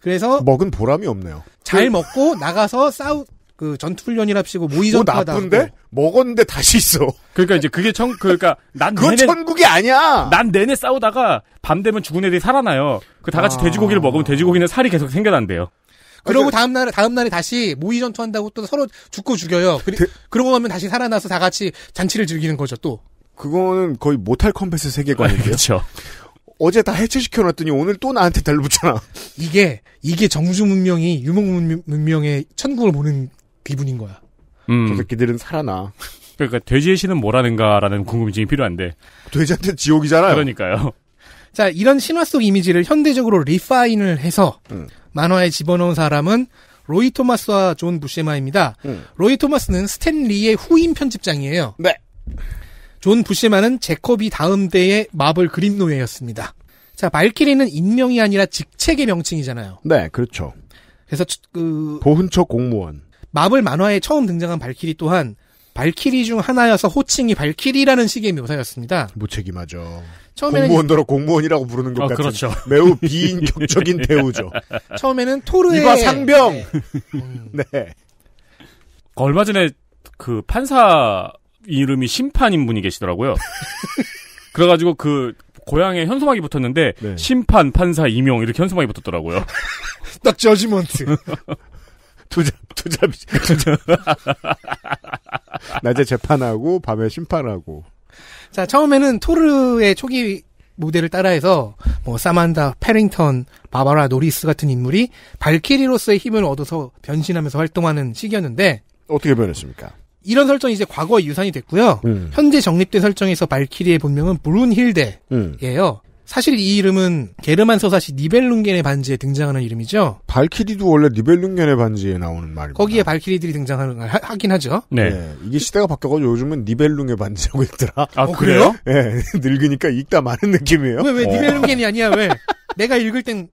그래서 먹은 보람이 없네요. 잘 먹고 나가서 싸우 그 전투훈련이랍시고 모의전투하다. 뭐 나쁜데? 먹었는데 다시 있어. 그러니까 이제 그게 천, 그러니까 난 그건 내내, 천국이 아니야! 난 내내 싸우다가 밤 되면 죽은 애들이 살아나요. 그 다 같이 아... 돼지고기를 먹으면 돼지고기는 살이 계속 생겨난대요. 그러고 그러니까 다음 날 다음 날에 다시 모의 전투한다고 또 서로 죽고 죽여요. 그리, 데... 그러고 나면 다시 살아나서 다 같이 잔치를 즐기는 거죠 또. 그거는 거의 모탈 컴뱃의 세계관이데요 그렇죠. 어제 다 해체시켜 놨더니 오늘 또 나한테 달라붙잖아. 이게 이게 정주 문명이 유목 문명의 천국을 보는 기분인 거야. 음. 저 새끼들은 살아나. 그러니까 돼지의 신은 뭐라는가라는 궁금증이 필요한데. 돼지한테 지옥이잖아요. 그러니까요. 자, 이런 신화 속 이미지를 현대적으로 리파인을 해서 음. 만화에 집어넣은 사람은 로이 토마스와 존 부시마입니다. 음. 로이 토마스는 스탠 리의 후임 편집장이에요. 네. 존 부시마는 제컵이 다음 대의 마블 그림노예였습니다. 자, 말키리는 인명이 아니라 직책의 명칭이잖아요. 네, 그렇죠. 그래서 그 보훈처 공무원. 마블 만화에 처음 등장한 발키리 또한 발키리 중 하나여서 호칭이 발키리라는 식의 묘사였습니다. 무책임하죠. 처음에는 공무원더러 공무원이라고 부르는 것 어, 같은 그렇죠. 매우 비인격적인 대우죠. 네. 처음에는 토르의 이봐 상병. 네. 네. 그 얼마 전에 그 판사 이름이 심판인 분이 계시더라고요. 그래가지고 그 고향에 현수막이 붙었는데 네. 심판 판사 임용 이렇게 현수막이 붙었더라고요. 딱 저지먼트. 투잡, 투잡이지. 투잡. 낮에 재판하고 밤에 심판하고. 자, 처음에는 토르의 초기 무대를 따라해서 뭐 사만다, 페링턴, 바바라 노리스 같은 인물이 발키리로서의 힘을 얻어서 변신하면서 활동하는 시기였는데 어떻게 변했습니까? 이런 설정이 이제 과거의 유산이 됐고요. 음. 현재 정립된 설정에서 발키리의 본명은 브룬힐데예요. 음. 사실 이 이름은 게르만 서사시 니벨룽겐의 반지에 등장하는 이름이죠. 발키리도 원래 니벨룽겐의 반지에 나오는 말입니다. 거기에 발키리들이 등장하는 하, 하긴 하죠. 네. 네. 이게 시대가 바뀌어가지고 요즘은 니벨룽의 반지라고 읽더라. 아 어, 그래요? 예. 네. 늙으니까 읽다 많은 느낌이에요. 왜왜 어. 니벨룽겐이 아니야 왜? 내가 읽을 땐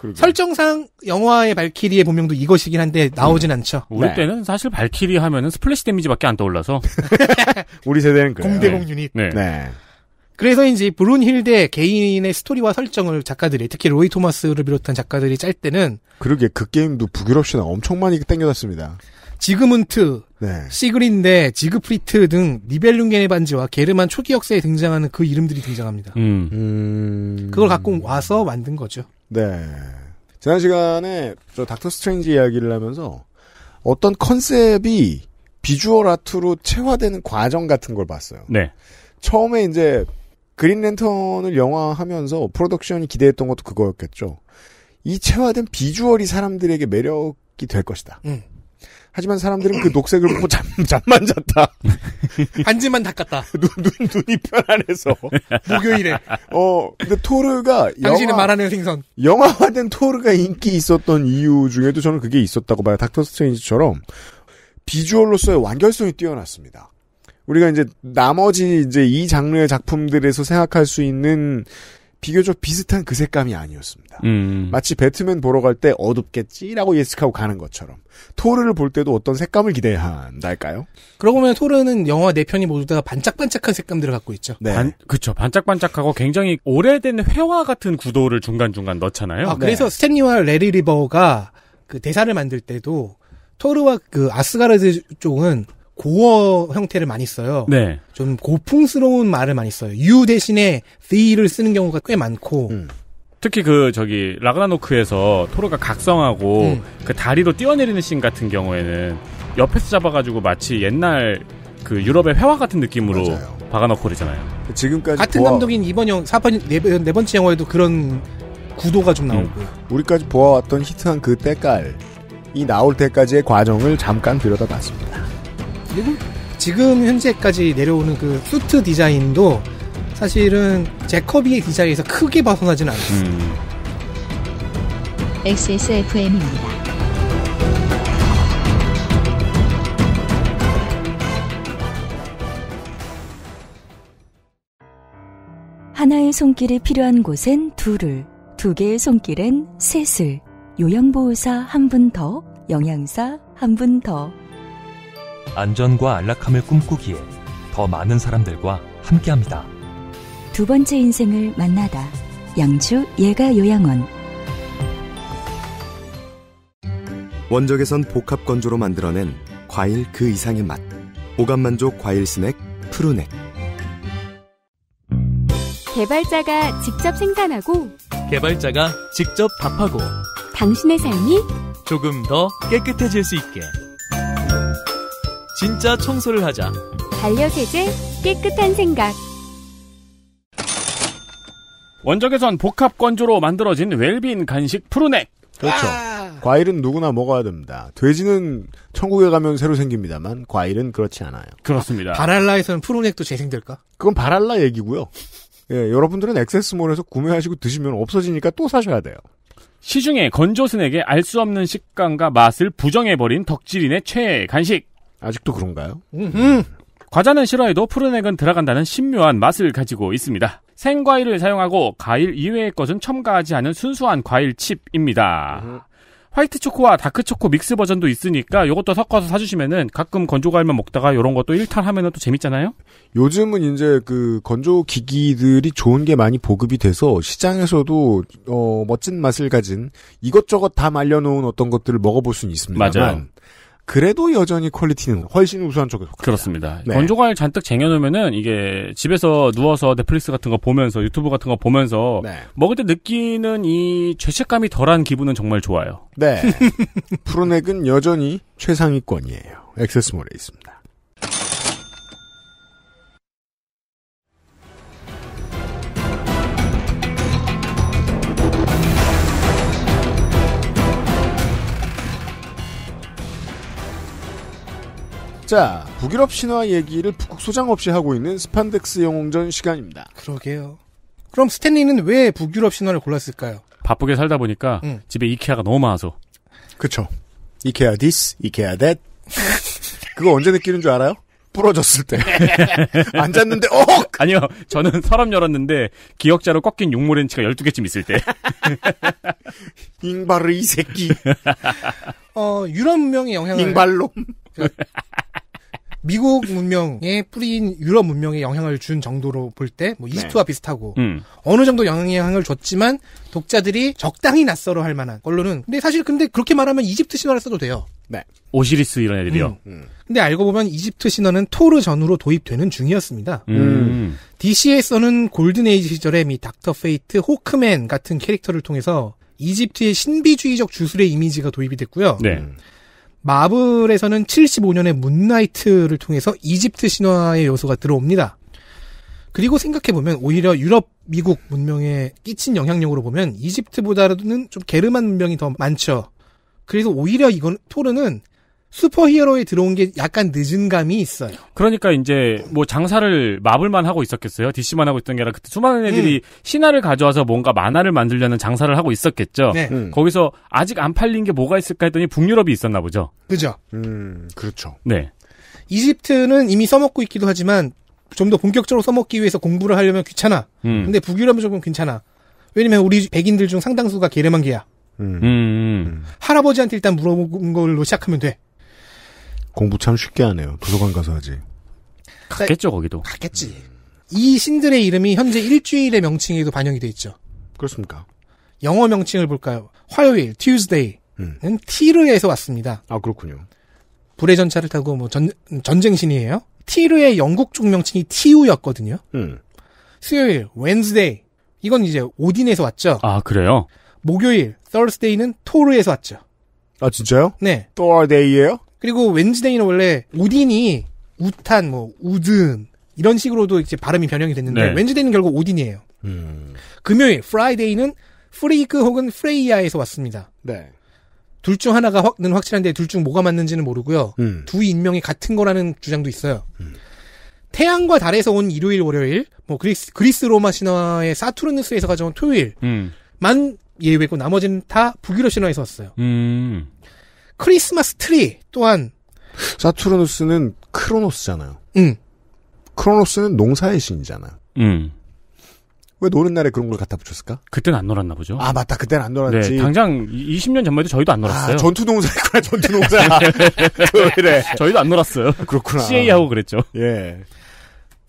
그러게. 설정상 영화의 발키리의 본명도 이것이긴 한데 나오진 음. 않죠. 우리 네. 때는 사실 발키리 하면은 스플래시 데미지밖에 안 떠올라서 우리 세대는 그래요. 공대공 네. 유닛. 네. 네. 그래서 이제 브론힐드의 개인의 스토리와 설정을 작가들이 특히 로이 토마스를 비롯한 작가들이 짤 때는 그러게 그 게임도 북유럽시나 엄청 많이 땡겨놨습니다. 지그문트, 네. 시그린데, 지그프리트 등 니벨룽겐의 반지와 게르만 초기 역사에 등장하는 그 이름들이 등장합니다. 음. 음... 그걸 갖고 와서 만든 거죠. 네. 지난 시간에 저 닥터 스트레인지 이야기를 하면서 어떤 컨셉이 비주얼 아트로 체화되는 과정 같은 걸 봤어요. 네. 처음에 이제 그린랜턴을 영화하면서 프로덕션이 기대했던 것도 그거였겠죠. 이체화된 비주얼이 사람들에게 매력이 될 것이다. 음. 하지만 사람들은 그 녹색을 보고 잠, 잠만 잤다. 반지만 닦았다. 눈, 눈, 눈이 편안해서. 목요일에. 어, 근데 토르가. 당신은 영화, 말하는 생선. 영화화된 토르가 인기 있었던 이유 중에도 저는 그게 있었다고 봐요. 닥터 스트레인지처럼 비주얼로서의 완결성이 뛰어났습니다. 우리가 이제 나머지 이제 이 장르의 작품들에서 생각할 수 있는 비교적 비슷한 그 색감이 아니었습니다. 음. 마치 배트맨 보러 갈 때 어둡겠지라고 예측하고 가는 것처럼 토르를 볼 때도 어떤 색감을 기대해야 한달까요? 그러고 보면 토르는 영화 네 편이 모두 다 반짝반짝한 색감들을 갖고 있죠. 네, 반, 그렇죠. 반짝반짝하고 굉장히 오래된 회화 같은 구도를 중간 중간 넣잖아요. 아, 그래서 네. 스탠리와 레리 리버가 그 대사를 만들 때도 토르와 그 아스가르드 쪽은 고어 형태를 많이 써요. 네. 좀 고풍스러운 말을 많이 써요. 유 대신에 the를 쓰는 경우가 꽤 많고. 음. 특히 그 저기 라그나노크에서 토르가 각성하고 음. 그 다리로 뛰어내리는 씬 같은 경우에는 옆에서 잡아가지고 마치 옛날 그 유럽의 회화 같은 느낌으로 맞아요. 박아놓고 그러잖아요. 지금까지 같은 보아... 감독인 이번 영 사번 네, 네 번째 영화에도 그런 구도가 좀 나오고 음. 우리까지 보아왔던 히트한 그 때깔이 나올 때까지의 과정을 잠깐 들여다봤습니다. 그리고 지금 현재까지 내려오는 그 수트 디자인도 사실은 제커비의 디자인에서 크게 벗어나진 않았어요. 음. XSFM입니다. 하나의 손길이 필요한 곳엔 둘을, 두 개의 손길엔 셋을, 요양보호사 한 분 더, 영양사 한 분 더. 안전과 안락함을 꿈꾸기에 더 많은 사람들과 함께합니다. 두 번째 인생을 만나다. 양주 예가 요양원. 원적에선 복합 건조로 만들어낸 과일 그 이상의 맛. 오감 만족 과일 스낵 푸르넥. 개발자가 직접 생산하고 개발자가 직접 답하고 당신의 삶이 조금 더 깨끗해질 수 있게 진짜 청소를 하자. 반려세제 깨끗한 생각. 원적에선 복합 건조로 만들어진 웰빈 간식 푸르넥. 그렇죠. 아~ 과일은 누구나 먹어야 됩니다. 돼지는 천국에 가면 새로 생깁니다만 과일은 그렇지 않아요. 그렇습니다. 바랄라에서는 푸르넥도 재생될까? 그건 바랄라 얘기고요. 예, 여러분들은 액세스몰에서 구매하시고 드시면 없어지니까 또 사셔야 돼요. 시중에 건조스낵에알 수 없는 식감과 맛을 부정해버린 덕질인의 최애 간식. 아직도 그런가요? 음. 과자는 싫어해도 푸른 액은 들어간다는 신묘한 맛을 가지고 있습니다. 생과일을 사용하고 과일 이외의 것은 첨가하지 않은 순수한 과일 칩입니다. 음. 화이트 초코와 다크 초코 믹스 버전도 있으니까 이것도 섞어서 사주시면은 가끔 건조 과일만 먹다가 이런 것도 일탈 하면은 또 재밌잖아요. 요즘은 이제 그 건조 기기들이 좋은 게 많이 보급이 돼서 시장에서도 어 멋진 맛을 가진 이것저것 다 말려놓은 어떤 것들을 먹어볼 수는 있습니다만 맞아요. 그래도 여전히 퀄리티는 훨씬 우수한 쪽에 속 그렇습니다. 네. 건조관을 잔뜩 쟁여놓으면은 이게 집에서 누워서 넷플릭스 같은 거 보면서 유튜브 같은 거 보면서 네. 먹을 때 느끼는 이 죄책감이 덜한 기분은 정말 좋아요. 네. 프로넥은 여전히 최상위권이에요. 액세스몰에 있습니다. 자, 북유럽 신화 얘기를 북극 소장 없이 하고 있는 스판덱스 영웅전 시간입니다. 그러게요. 그럼 스탠리는 왜 북유럽 신화를 골랐을까요? 바쁘게 살다 보니까 응. 집에 이케아가 너무 많아서. 그쵸. 이케아 디스, 이케아 댓. 그거 언제 느끼는 줄 알아요? 부러졌을 때. 앉았는데, 어! 아니요, 저는 서랍 열었는데, 기억자로 꺾인 용모렌치가 12개쯤 있을 때. 잉발르이 새끼. 어, 유럽 문명의 영향을. 잉발롬. 미국 문명의 뿌리인 유럽 문명에 영향을 준 정도로 볼 때 뭐이집트와 네. 비슷하고 음. 어느 정도 영향을 줬지만 독자들이 적당히 낯설어 할 만한 걸로는 근데 사실 근데 그렇게 말하면 이집트 신화를 써도 돼요. 네. 오시리스 이런 애들이요. 음. 음. 근데 알고 보면 이집트 신화는 토르 전후로 도입되는 중이었습니다. 음. 음. DC에서는 골든에이지 시절에 미 닥터 페이트, 호크맨 같은 캐릭터를 통해서 이집트의 신비주의적 주술의 이미지가 도입이 됐고요. 네. 음. 마블에서는 75년의 문나이트를 통해서 이집트 신화의 요소가 들어옵니다. 그리고 생각해보면 오히려 유럽, 미국 문명에 끼친 영향력으로 보면 이집트보다는 좀 게르만 문명이 더 많죠. 그래서 오히려 이건 토르는 슈퍼히어로에 들어온 게 약간 늦은 감이 있어요. 그러니까 이제 뭐 장사를 마블만 하고 있었겠어요. DC만 하고 있던 게 아니라 그때 수많은 애들이 음. 신화를 가져와서 뭔가 만화를 만들려는 장사를 하고 있었겠죠. 네. 음. 거기서 아직 안 팔린 게 뭐가 있을까 했더니 북유럽이 있었나 보죠. 그죠. 음, 그렇죠. 네. 이집트는 이미 써먹고 있기도 하지만 좀 더 본격적으로 써먹기 위해서 공부를 하려면 귀찮아. 음. 근데 북유럽은 조금 괜찮아. 왜냐면 우리 백인들 중 상당수가 게르만계야. 음. 음, 음. 할아버지한테 일단 물어본 걸로 시작하면 돼. 공부 참 쉽게 하네요. 도서관 가서 하지. 갔겠죠 네. 거기도. 갔겠지. 음. 이 신들의 이름이 현재 일주일의 명칭에도 반영이 돼 있죠. 그렇습니까? 영어 명칭을 볼까요? 화요일, Tuesday는 음. 티르에서 왔습니다. 아 그렇군요. 불의 전차를 타고 뭐 전, 전쟁신이에요. 티르의 영국 쪽 명칭이 티우였거든요. 음. 수요일, Wednesday. 이건 이제 오딘에서 왔죠. 아 그래요? 목요일, Thursday는 토르에서 왔죠. 아 진짜요? 네. 토르데이예요? 그리고 웬즈데이는 원래 오딘이 우탄, 뭐 우든 이런 식으로도 이제 발음이 변형이 됐는데 네. 웬즈데이는 결국 오딘이에요. 음. 금요일, 프라이데이는 프리크 혹은 프레이야에서 왔습니다. 네. 둘중 하나가 확, 는 확실한데 둘 중 뭐가 맞는지는 모르고요. 음. 두 인명이 같은 거라는 주장도 있어요. 음. 태양과 달에서 온 일요일, 월요일, 뭐 그리스, 그리스 로마 신화의 사투르누스에서 가져온 토요일만 음. 예외고 나머지는 다 북유럽 신화에서 왔어요. 음. 크리스마스 트리 또한 사투르누스는 크로노스잖아요. 응. 음. 크로노스는 농사의 신이잖아요. 음. 왜 노는 날에 그런 걸 갖다 붙였을까? 그때는 안 놀았나 보죠. 아 맞다, 그때는 안 놀았지. 네, 당장 20년 전만 해도 저희도 안 아, 놀았어요. 아, 전투 농사였구나, 전투 농사. 그래. 저희도 안 놀았어요. 그렇구나. CA 하고 그랬죠. 예.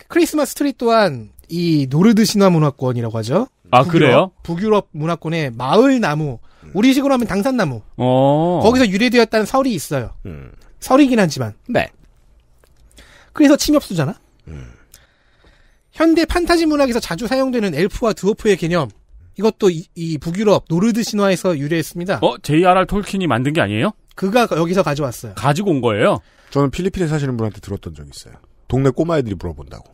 크리스마스 트리 또한 이 노르드 신화 문화권이라고 하죠. 아 북유럽, 그래요? 북유럽 문화권의 마을 나무, 음. 우리식으로 하면 당산나무. 어. 거기서 유래되었다는 설이 있어요. 음. 설이긴 하지만. 네. 그래서 침엽수잖아. 음. 현대 판타지 문학에서 자주 사용되는 엘프와 드워프의 개념. 이것도 이, 이 북유럽 노르드 신화에서 유래했습니다. 어, J.R.R. 톨킨이 만든 게 아니에요? 그가 여기서 가져왔어요. 가지고 온 거예요? 저는 필리핀에 사시는 분한테 들었던 적이 있어요. 동네 꼬마애들이 물어본다고.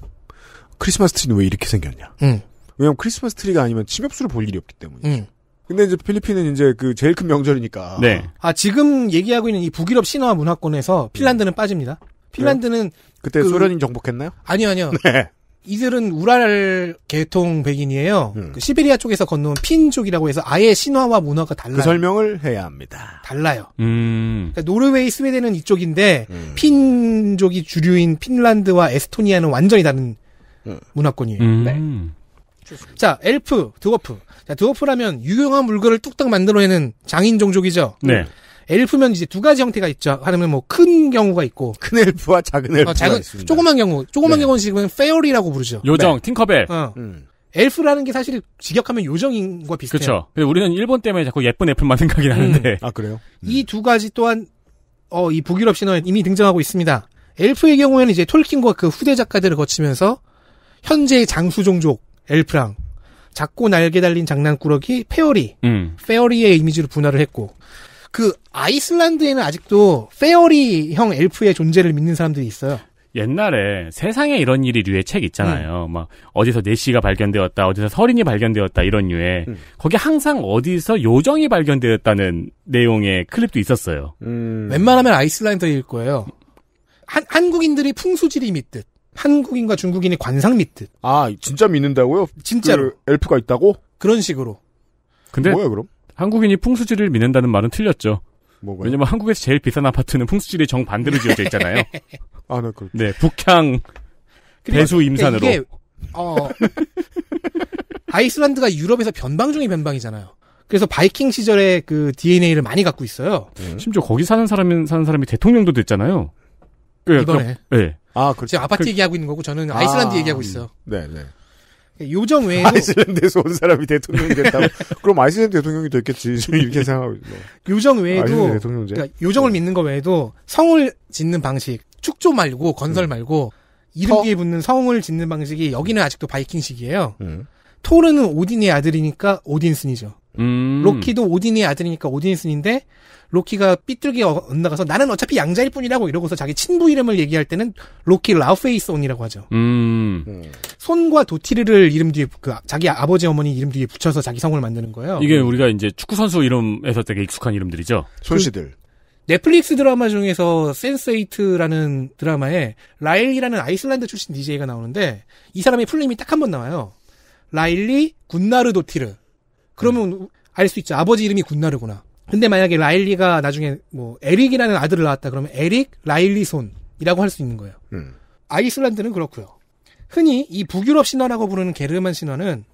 크리스마스 트리는 왜 이렇게 생겼냐? 음. 왜냐면 크리스마스 트리가 아니면 침엽수를 볼 일이 없기 때문이죠. 음. 근데 이제 필리핀은 이제 그 제일 큰 명절이니까. 네. 아 지금 얘기하고 있는 이 북유럽 신화 문화권에서 네. 핀란드는 빠집니다. 핀란드는 네. 그때 그... 소련이 정복했나요? 아니요 아니요. 네. 이들은 우랄 계통 백인이에요. 음. 그 시베리아 쪽에서 건너온 핀족이라고 해서 아예 신화와 문화가 달라요. 그 설명을 해야 합니다. 달라요. 음. 그러니까 노르웨이, 스웨덴은 이쪽인데 음. 핀족이 주류인 핀란드와 에스토니아는 완전히 다른 음. 문화권이에요. 음. 네. 자, 엘프, 드워프. 자, 드워프라면 유용한 물건을 뚝딱 만들어내는 장인 종족이죠. 네. 엘프면 이제 두 가지 형태가 있죠. 하나면 뭐큰 경우가 있고 큰 엘프와 작은 엘프 어, 작은 있습니다. 조그만 경우, 조그만 네. 경우는 지금 은 페어리라고 부르죠. 요정, 네. 팅커벨. 어. 음. 엘프라는 게 사실 직역하면 요정인과 비슷해요. 그렇죠. 근데 우리는 일본 때문에 자꾸 예쁜 애플만 생각이 나는데. 음. 아 그래요? 음. 이두 가지 또한 어, 이 북유럽 신화에 이미 등장하고 있습니다. 엘프의 경우에는 이제 톨킨과 그 후대 작가들을 거치면서 현재의 장수 종족 엘프랑 작고 날개 달린 장난꾸러기 페어리 음. 페어리의 이미지로 분화를 했고 그 아이슬란드에는 아직도 페어리형 엘프의 존재를 믿는 사람들이 있어요. 옛날에 세상에 이런 일이 류의 책 있잖아요. 음. 막 어디서 내시가 발견되었다, 어디서 서린이 발견되었다 이런 류에 음. 거기 항상 어디서 요정이 발견되었다는 내용의 클립도 있었어요. 음. 웬만하면 아이슬란드일 거예요. 한, 한국인들이 풍수지리 믿듯. 한국인과 중국인이 관상 믿듯. 아, 진짜 믿는다고요? 진짜로. 그 엘프가 있다고? 그런 식으로. 근데 뭐야 그럼? 한국인이 풍수지를 믿는다는 말은 틀렸죠. 뭐가요? 왜냐면 한국에서 제일 비싼 아파트는 풍수지리 정반대로 지어져 있잖아요. 아, 네, 그렇 네, 북향 대수 그러니까 임산으로. 이게, 어, 아이슬란드가 유럽에서 변방 중의 변방이잖아요. 그래서 바이킹 시절에 그 DNA를 많이 갖고 있어요. 음. 심지어 거기 사는 사람 사는 사람이 대통령도 됐잖아요. 네, 이번에. 그, 네. 아, 그렇지 아파트 그, 얘기하고 있는 거고 저는 아, 이슬란드 얘기하고 있어요. 네, 네. 요정 외에도 아이슬란드에서 온 사람이 대통령이 됐다. 고 그럼 아이슬란드 대통령이 됐겠지. 이렇게 생각하고 요정 외에도 그러니까 요정을 네. 믿는 거 외에도 성을 짓는 방식, 축조 말고 건설 음. 말고 이름 터? 뒤에 붙는 성을 짓는 방식이 여기는 아직도 바이킹식이에요. 음. 토르는 오딘의 아들이니까 오딘슨이죠. 음. 로키도 오딘의 아들이니까 오딘슨인데 로키가 삐뚤게 어, 엇나가서 나는 어차피 양자일 뿐이라고 이러고서 자기 친부 이름을 얘기할 때는 로키 라우페이스온이라고 하죠. 음. 손과 도티르를 이름 뒤에 그 자기 아버지 어머니 이름 뒤에 붙여서 자기 성을 만드는 거예요. 이게 우리가 이제 축구 선수 이름에서 되게 익숙한 이름들이죠. 손씨들. 그 넷플릭스 드라마 중에서 센스에이트라는 드라마에 라일리라는 아이슬란드 출신 DJ가 나오는데 이 사람의 풀네이딱 한 번 나와요. 라일리 굿나르 도티르. 그러면 음. 알수 있죠. 아버지 이름이 굿나르구나. 근데 만약에 라일리가 나중에 뭐 에릭이라는 아들을 낳았다 그러면 에릭 라일리손이라고 할 수 있는 거예요. 음. 아이슬란드는 그렇고요. 흔히 이 북유럽 신화라고 부르는 게르만 신화는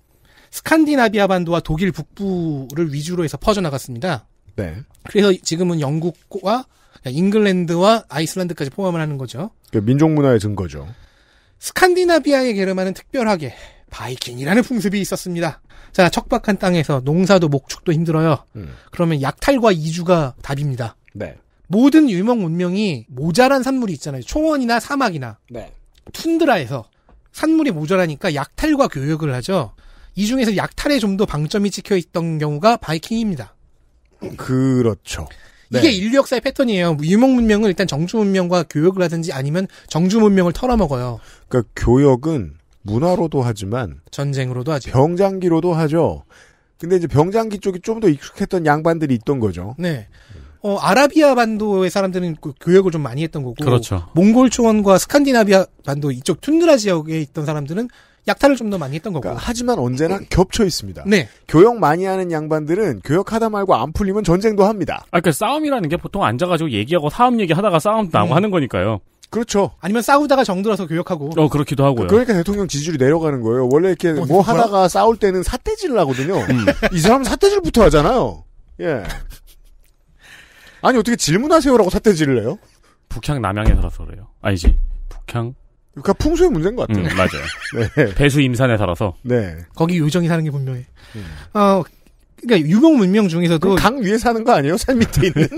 스칸디나비아 반도와 독일 북부를 위주로 해서 퍼져나갔습니다. 네. 그래서 지금은 영국과 잉글랜드와 아이슬란드까지 포함을 하는 거죠. 그 민족 문화의 증거죠. 스칸디나비아의 게르만은 특별하게 바이킹이라는 풍습이 있었습니다. 자, 척박한 땅에서 농사도 목축도 힘들어요. 음. 그러면 약탈과 이주가 답입니다. 네. 모든 유목 문명이 모자란 산물이 있잖아요. 초원이나 사막이나 네. 툰드라에서 산물이 모자라니까 약탈과 교역을 하죠. 이 중에서 약탈에 좀 더 방점이 찍혀 있던 경우가 바이킹입니다. 그렇죠. 네. 이게 인류 역사의 패턴이에요. 유목 문명은 일단 정주 문명과 교역을 하든지 아니면 정주 문명을 털어먹어요. 그러니까 교역은 문화로도 하지만 전쟁으로도 하죠. 병장기로도 하죠. 근데 이제 병장기 쪽이 좀 더 익숙했던 양반들이 있던 거죠. 네. 어, 아라비아 반도의 사람들은 그 교역을 좀 많이 했던 거고. 그렇죠. 몽골 초원과 스칸디나비아 반도 이쪽 툰드라 지역에 있던 사람들은 약탈을 좀 더 많이 했던 거고. 그러니까, 하지만 언제나 네. 겹쳐 있습니다. 네. 교역 많이 하는 양반들은 교역하다 말고 안 풀리면 전쟁도 합니다. 아, 그러니까 싸움이라는 게 보통 앉아가지고 얘기하고 사업 얘기하다가 싸움 나고 음. 하는 거니까요. 그렇죠. 아니면 싸우다가 정들어서 교역하고. 어, 그렇기도 하고요. 그러니까 대통령 지지율이 내려가는 거예요. 원래 이렇게 어, 뭐, 뭐, 뭐 하다가 뭐야? 싸울 때는 사태질을 하거든요. 음. 이 사람 사태질부터 하잖아요. 예. 아니, 어떻게 질문하세요라고 사태질을 해요? 북향 남향에 살아서 그래요. 아니지. 북향. 그러니까 풍수의 문제인 것 같아요. 음, 맞아요. 네. 배수 임산에 살아서. 네. 거기 요정이 사는 게 분명해. 음. 어, 그러니까 유목 문명 중에서도 강 위에 사는 거 아니에요? 산 밑에 있는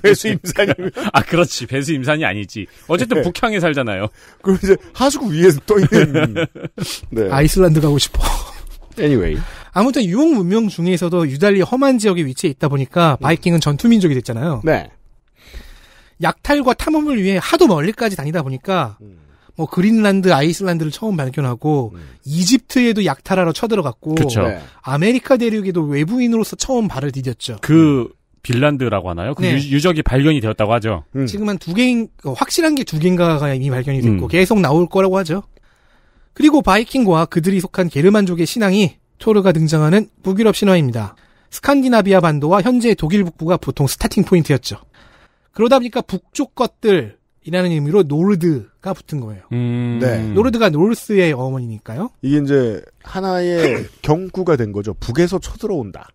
배수 임산이 아 그렇지 배수 임산이 아니지 어쨌든 네. 북향에 살잖아요. 그럼 이제 하수구 위에 서떠 있는 음. 네. 아이슬란드 가고 싶어. anyway 아무튼 유목 문명 중에서도 유달리 험한 지역에 위치해 있다 보니까 음. 바이킹은 전투 민족이 됐잖아요. 네. 약탈과 탐험을 위해 하도 멀리까지 다니다 보니까 음. 뭐 그린란드, 아이슬란드를 처음 발견하고 음. 이집트에도 약탈하러 쳐들어갔고 네. 아메리카 대륙에도 외부인으로서 처음 발을 디뎠죠. 그 빌란드라고 하나요? 그 네. 유적이 발견이 되었다고 하죠. 음. 지금 한 두 개인 어, 확실한 게 두 개인가가 이미 발견이 됐고 음. 계속 나올 거라고 하죠. 그리고 바이킹과 그들이 속한 게르만족의 신앙이 토르가 등장하는 북유럽 신화입니다. 스칸디나비아 반도와 현재 독일 북부가 보통 스타팅 포인트였죠. 그러다 보니까 북쪽 것들 이라는 의미로 노르드가 붙은 거예요. 음... 네. 노르드가 노르스의 어머니니까요. 이게 이제 하나의 경구가 된 거죠. 북에서 쳐들어온다.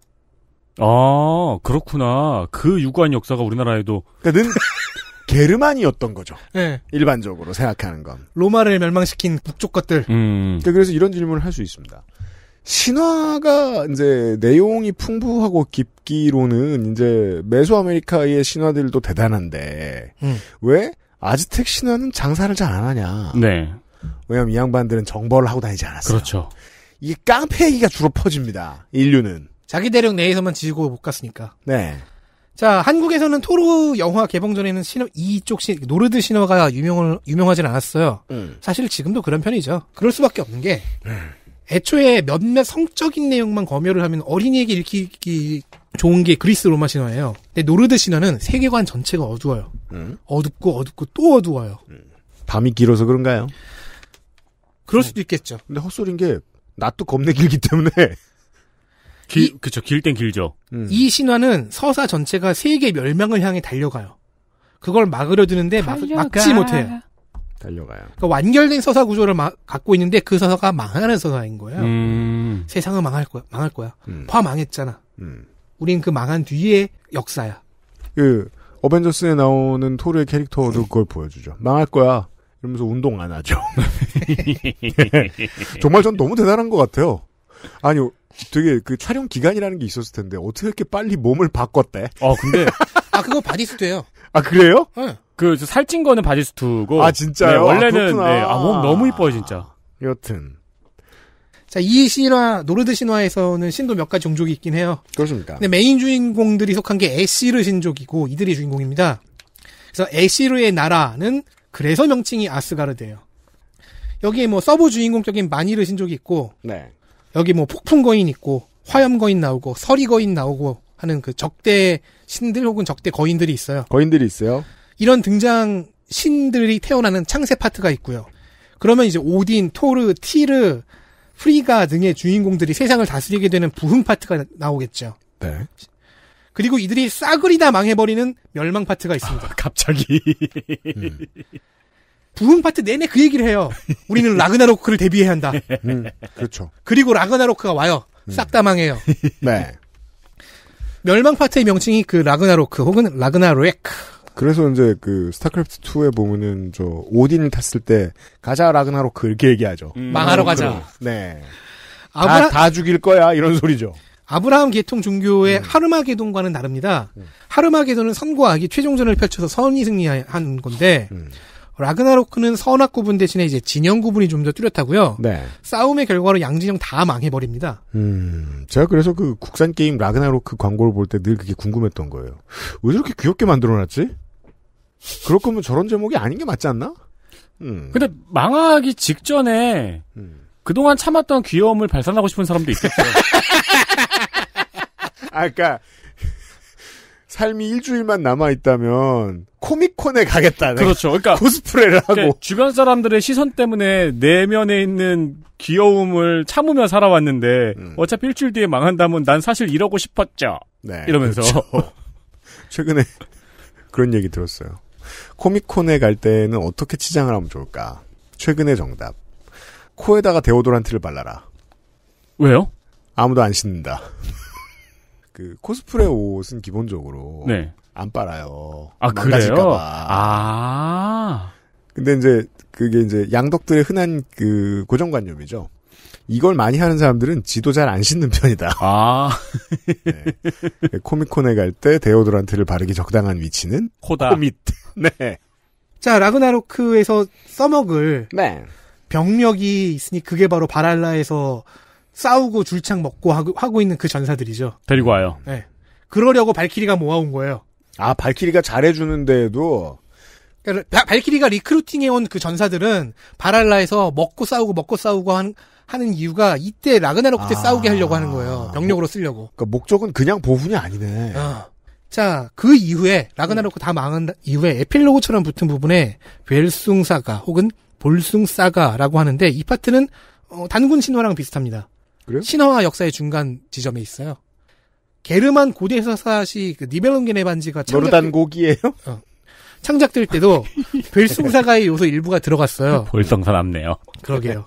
아, 그렇구나. 그유구한 역사가 우리나라에도. 그는 게르만이었던 거죠. 네. 일반적으로 생각하는 건. 로마를 멸망시킨 북쪽 것들. 음... 그러니까 그래서 이런 질문을 할 수 있습니다. 신화가 이제 내용이 풍부하고 깊기로는 이제 메소아메리카의 신화들도 대단한데 음. 왜 아즈텍 신화는 장사를 잘 안 하냐. 네. 왜냐면 이 양반들은 정벌을 하고 다니지 않았어요. 그렇죠. 이게 깡패 얘기가 주로 퍼집니다. 인류는. 자기 대륙 내에서만 지지고 못 갔으니까. 네. 자, 한국에서는 토르 영화 개봉 전에는 신화, 이쪽 신, 노르드 신화가 유명, 유명하진 않았어요. 음. 사실 지금도 그런 편이죠. 그럴 수밖에 없는 게, 음. 애초에 몇몇 성적인 내용만 검열을 하면 어린이에게 읽히기 좋은 게 그리스 로마 신화예요. 근데 노르드 신화는 세계관 전체가 어두워요. 음. 어둡고 어둡고 또 어두워요. 음. 밤이 길어서 그런가요? 그럴 어. 수도 있겠죠. 근데 헛소리인 게 낮도 겁내 길기 때문에 길 그쵸 길 땐 길죠. 음. 이 신화는 서사 전체가 세계 멸망을 향해 달려가요. 그걸 막으려 드는데 막, 지 못해요. 달려가요. 그러니까 완결된 서사 구조를 마, 갖고 있는데 그 서사가 망하는 서사인 거예요. 음. 세상은 망할 거야, 망할 거야. 음. 화 망했잖아. 음. 우린 그 망한 뒤에 역사야. 그 어벤져스에 나오는 토르의 캐릭터도 음. 그걸 보여주죠. 망할 거야. 이러면서 운동 안 하죠. 정말 전 너무 대단한 것 같아요. 아니, 되게 그 촬영 기간이라는 게 있었을 텐데 어떻게 이렇게 빨리 몸을 바꿨대? 아 근데 아 그거 바디스트예요. 아 그래요? 네. 그 살찐 거는 바디스트고. 아 진짜요? 네, 아, 원래는 네, 아, 네, 아몸 너무 이뻐요 진짜. 여튼 자, 이 신화, 노르드 신화에서는 신도 몇 가지 종족이 있긴 해요. 그렇습니다. 근데 메인 주인공들이 속한 게 에시르 신족이고 이들이 주인공입니다. 그래서 에시르의 나라는 그래서 명칭이 아스가르드예요. 여기에 뭐 서브 주인공적인 마니르 신족이 있고 네. 여기 뭐 폭풍 거인 있고 화염 거인 나오고 서리 거인 나오고 하는 그 적대 신들 혹은 적대 거인들이 있어요. 거인들이 있어요. 이런 등장 신들이 태어나는 창세 파트가 있고요. 그러면 이제 오딘, 토르, 티르, 프리가 등의 주인공들이 세상을 다스리게 되는 부흥 파트가 나오겠죠. 네. 그리고 이들이 싸그리다 망해버리는 멸망 파트가 있습니다. 아, 갑자기. 음. 부흥 파트 내내 그 얘기를 해요. 우리는 라그나로크를 대비해야 한다. 음, 그렇죠. 그리고 라그나로크가 와요. 음. 싹다 망해요. 네. 멸망 파트의 명칭이 그 라그나로크 혹은 라그나로에크 그래서 이제 그 스타크래프트 2에 보면은 저 오딘을 탔을 때 가자 라그나로크 이렇게 얘기하죠. 음, 망하러 음, 가자. 네. 아브라... 다, 다 죽일 거야 이런 소리죠. 아브라함 계통 종교의 음. 하르마게돈과는 다릅니다. 음. 하르마게돈은 선과 악이 최종전을 펼쳐서 선이 승리한 건데 음. 라그나로크는 선악 구분 대신에 이제 진영 구분이 좀 더 뚜렷하고요. 네. 싸움의 결과로 양진영 다 망해버립니다. 음, 제가 그래서 그 국산 게임 라그나로크 광고를 볼 때 늘 그게 궁금했던 거예요. 왜 저렇게 귀엽게 만들어놨지? 그럴 거면 저런 제목이 아닌 게 맞지 않나? 음. 근데 망하기 직전에 음. 그동안 참았던 귀여움을 발산하고 싶은 사람도 있겠죠. 아, 그니까, 삶이 일주일만 남아있다면, 코믹콘에 가겠다. 네. 그렇죠. 그러니까. 코스프레를 하고. 그러니까 주변 사람들의 시선 때문에 내면에 있는 귀여움을 참으며 살아왔는데, 음. 어차피 일주일 뒤에 망한다면 난 사실 이러고 싶었죠. 네. 이러면서. 그렇죠. 최근에 그런 얘기 들었어요. 코믹콘에 갈 때는 어떻게 치장을 하면 좋을까? 최근의 정답. 코에다가 데오도란트를 발라라. 왜요? 아무도 안 신는다. 그 코스프레 옷은 기본적으로 네. 안 빨아요. 아 그래요? 봐. 아. 근데 이제 그게 이제 양덕들의 흔한 그 고정관념이죠. 이걸 많이 하는 사람들은 지도 잘 안신는 편이다. 아. 네. 코미콘에 갈 때데오도란트를 바르기 적당한 위치는 코다. 코밑. 네. 자, 라그나로크에서 써먹을 네. 병력이 있으니 그게 바로 바랄라에서 싸우고 줄창 먹고 하고, 하고 있는 그 전사들이죠. 데리고 와요. 네. 그러려고 발키리가 모아온 거예요. 아, 발키리가 잘해주는데도 그러니까 발키리가 리크루팅해온 그 전사들은 바랄라에서 먹고 싸우고 먹고 싸우고 한, 하는 이유가 이때 라그나로크 때 아... 싸우게 하려고 하는 거예요. 병력으로 쓰려고. 그러니까 목적은 그냥 보훈이 아니네. 어. 자, 그 이후에 라그나로크 다 망한 이후에 에필로그처럼 붙은 부분에 벨숭사가 혹은 볼숭사가라고 하는데 이 파트는 어, 단군 신화랑 비슷합니다. 그래요? 신화와 역사의 중간 지점에 있어요. 게르만 고대 서사시 그니벨론겐의 반지가 창작단 곡이에요? 어, 창작될 때도 벨숭사가의 요소 일부가 들어갔어요. 볼썽사 남네요. 그러게요.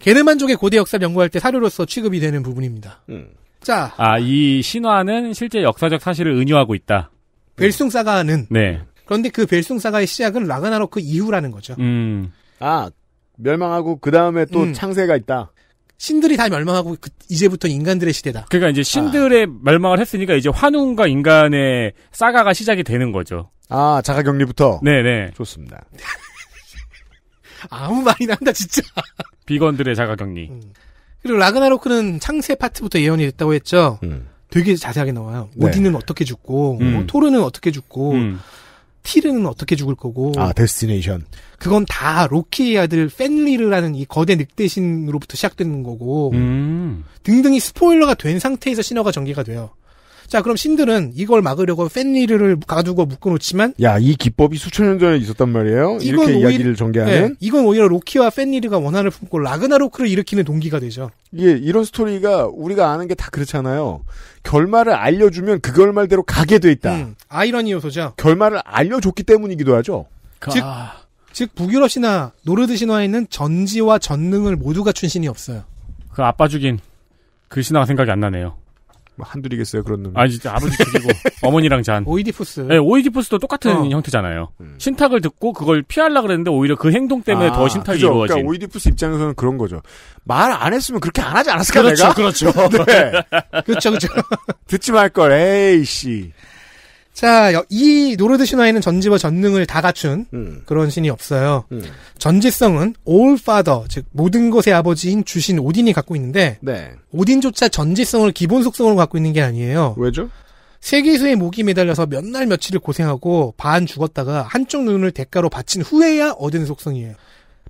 게르만족의 고대 역사를 연구할 때 사료로서 취급이 되는 부분입니다. 음. 자. 아, 이 신화는 실제 역사적 사실을 은유하고 있다. 벨송사가는 음. 네. 그런데 그벨송사가의 시작은 라그나로크 이후라는 거죠. 음. 아, 멸망하고 그 다음에 또 음. 창세가 있다. 신들이 다 멸망하고 그, 이제부터 인간들의 시대다. 그러니까 이제 아. 신들의 아. 멸망을 했으니까 이제 환웅과 인간의 사가가 시작이 되는 거죠. 아 자가격리부터. 네네. 좋습니다. 아무 말이나 한다 진짜. 비건들의 자가격리. 음. 그리고 라그나로크는 창세 파트부터 예언이 됐다고 했죠. 음. 되게 자세하게 나와요. 네. 디는은 어떻게 죽고, 음. 뭐 토르는 어떻게 죽고, 음. 티르는 어떻게 죽을 거고. 아, 데스티네이션. 그건 다 로키의 아들 펜리르라는 이 거대 늑대신으로부터 시작되는 거고. 음. 등등이 스포일러가 된 상태에서 신화가 전개가 돼요. 자, 그럼 신들은 이걸 막으려고 팬리를 가두고 묶어놓지만 야, 이 기법이 수천 년 전에 있었단 말이에요. 이렇게 오히려, 이야기를 전개하는 네, 이건 오히려 로키와 팬리르가 원한을 품고 라그나로크를 일으키는 동기가 되죠. 예, 이런 스토리가 우리가 아는 게 다 그렇잖아요. 결말을 알려주면 그 결말대로 가게 돼 있다. 음, 아이러니 요소죠. 결말을 알려줬기 때문이기도 하죠. 가... 즉, 즉 북유럽 신화, 노르드 신화에는 전지와 전능을 모두 갖춘 신이 없어요. 그 아빠 죽인 그 신화가 생각이 안 나네요. 뭐 한둘이겠어요 그런 놈. 아 진짜 아버지 죽이고 어머니랑 잔. 오이디푸스. 네, 오이디푸스도 똑같은 어. 형태잖아요. 음. 신탁을 듣고 그걸 피하려 그랬는데 오히려 그 행동 때문에 아, 더 신탁이 그죠? 그러니까 이루어진. 그러니까 오이디푸스 입장에서는 그런 거죠. 말 안 했으면 그렇게 안 하지 않았을까 그렇죠, 내가. 그렇죠. 네. 그렇죠. 그렇죠. 듣지 말 걸. 에이 씨. 자, 이 노르드 신화에는 전지와 전능을 다 갖춘 음. 그런 신이 없어요. 음. 전지성은 올 파더, 즉 모든 것의 아버지인 주신 오딘이 갖고 있는데 네. 오딘조차 전지성을 기본 속성으로 갖고 있는 게 아니에요. 왜죠? 세계수의 목이 매달려서 몇 날 며칠을 고생하고 반 죽었다가 한쪽 눈을 대가로 바친 후에야 얻은 속성이에요.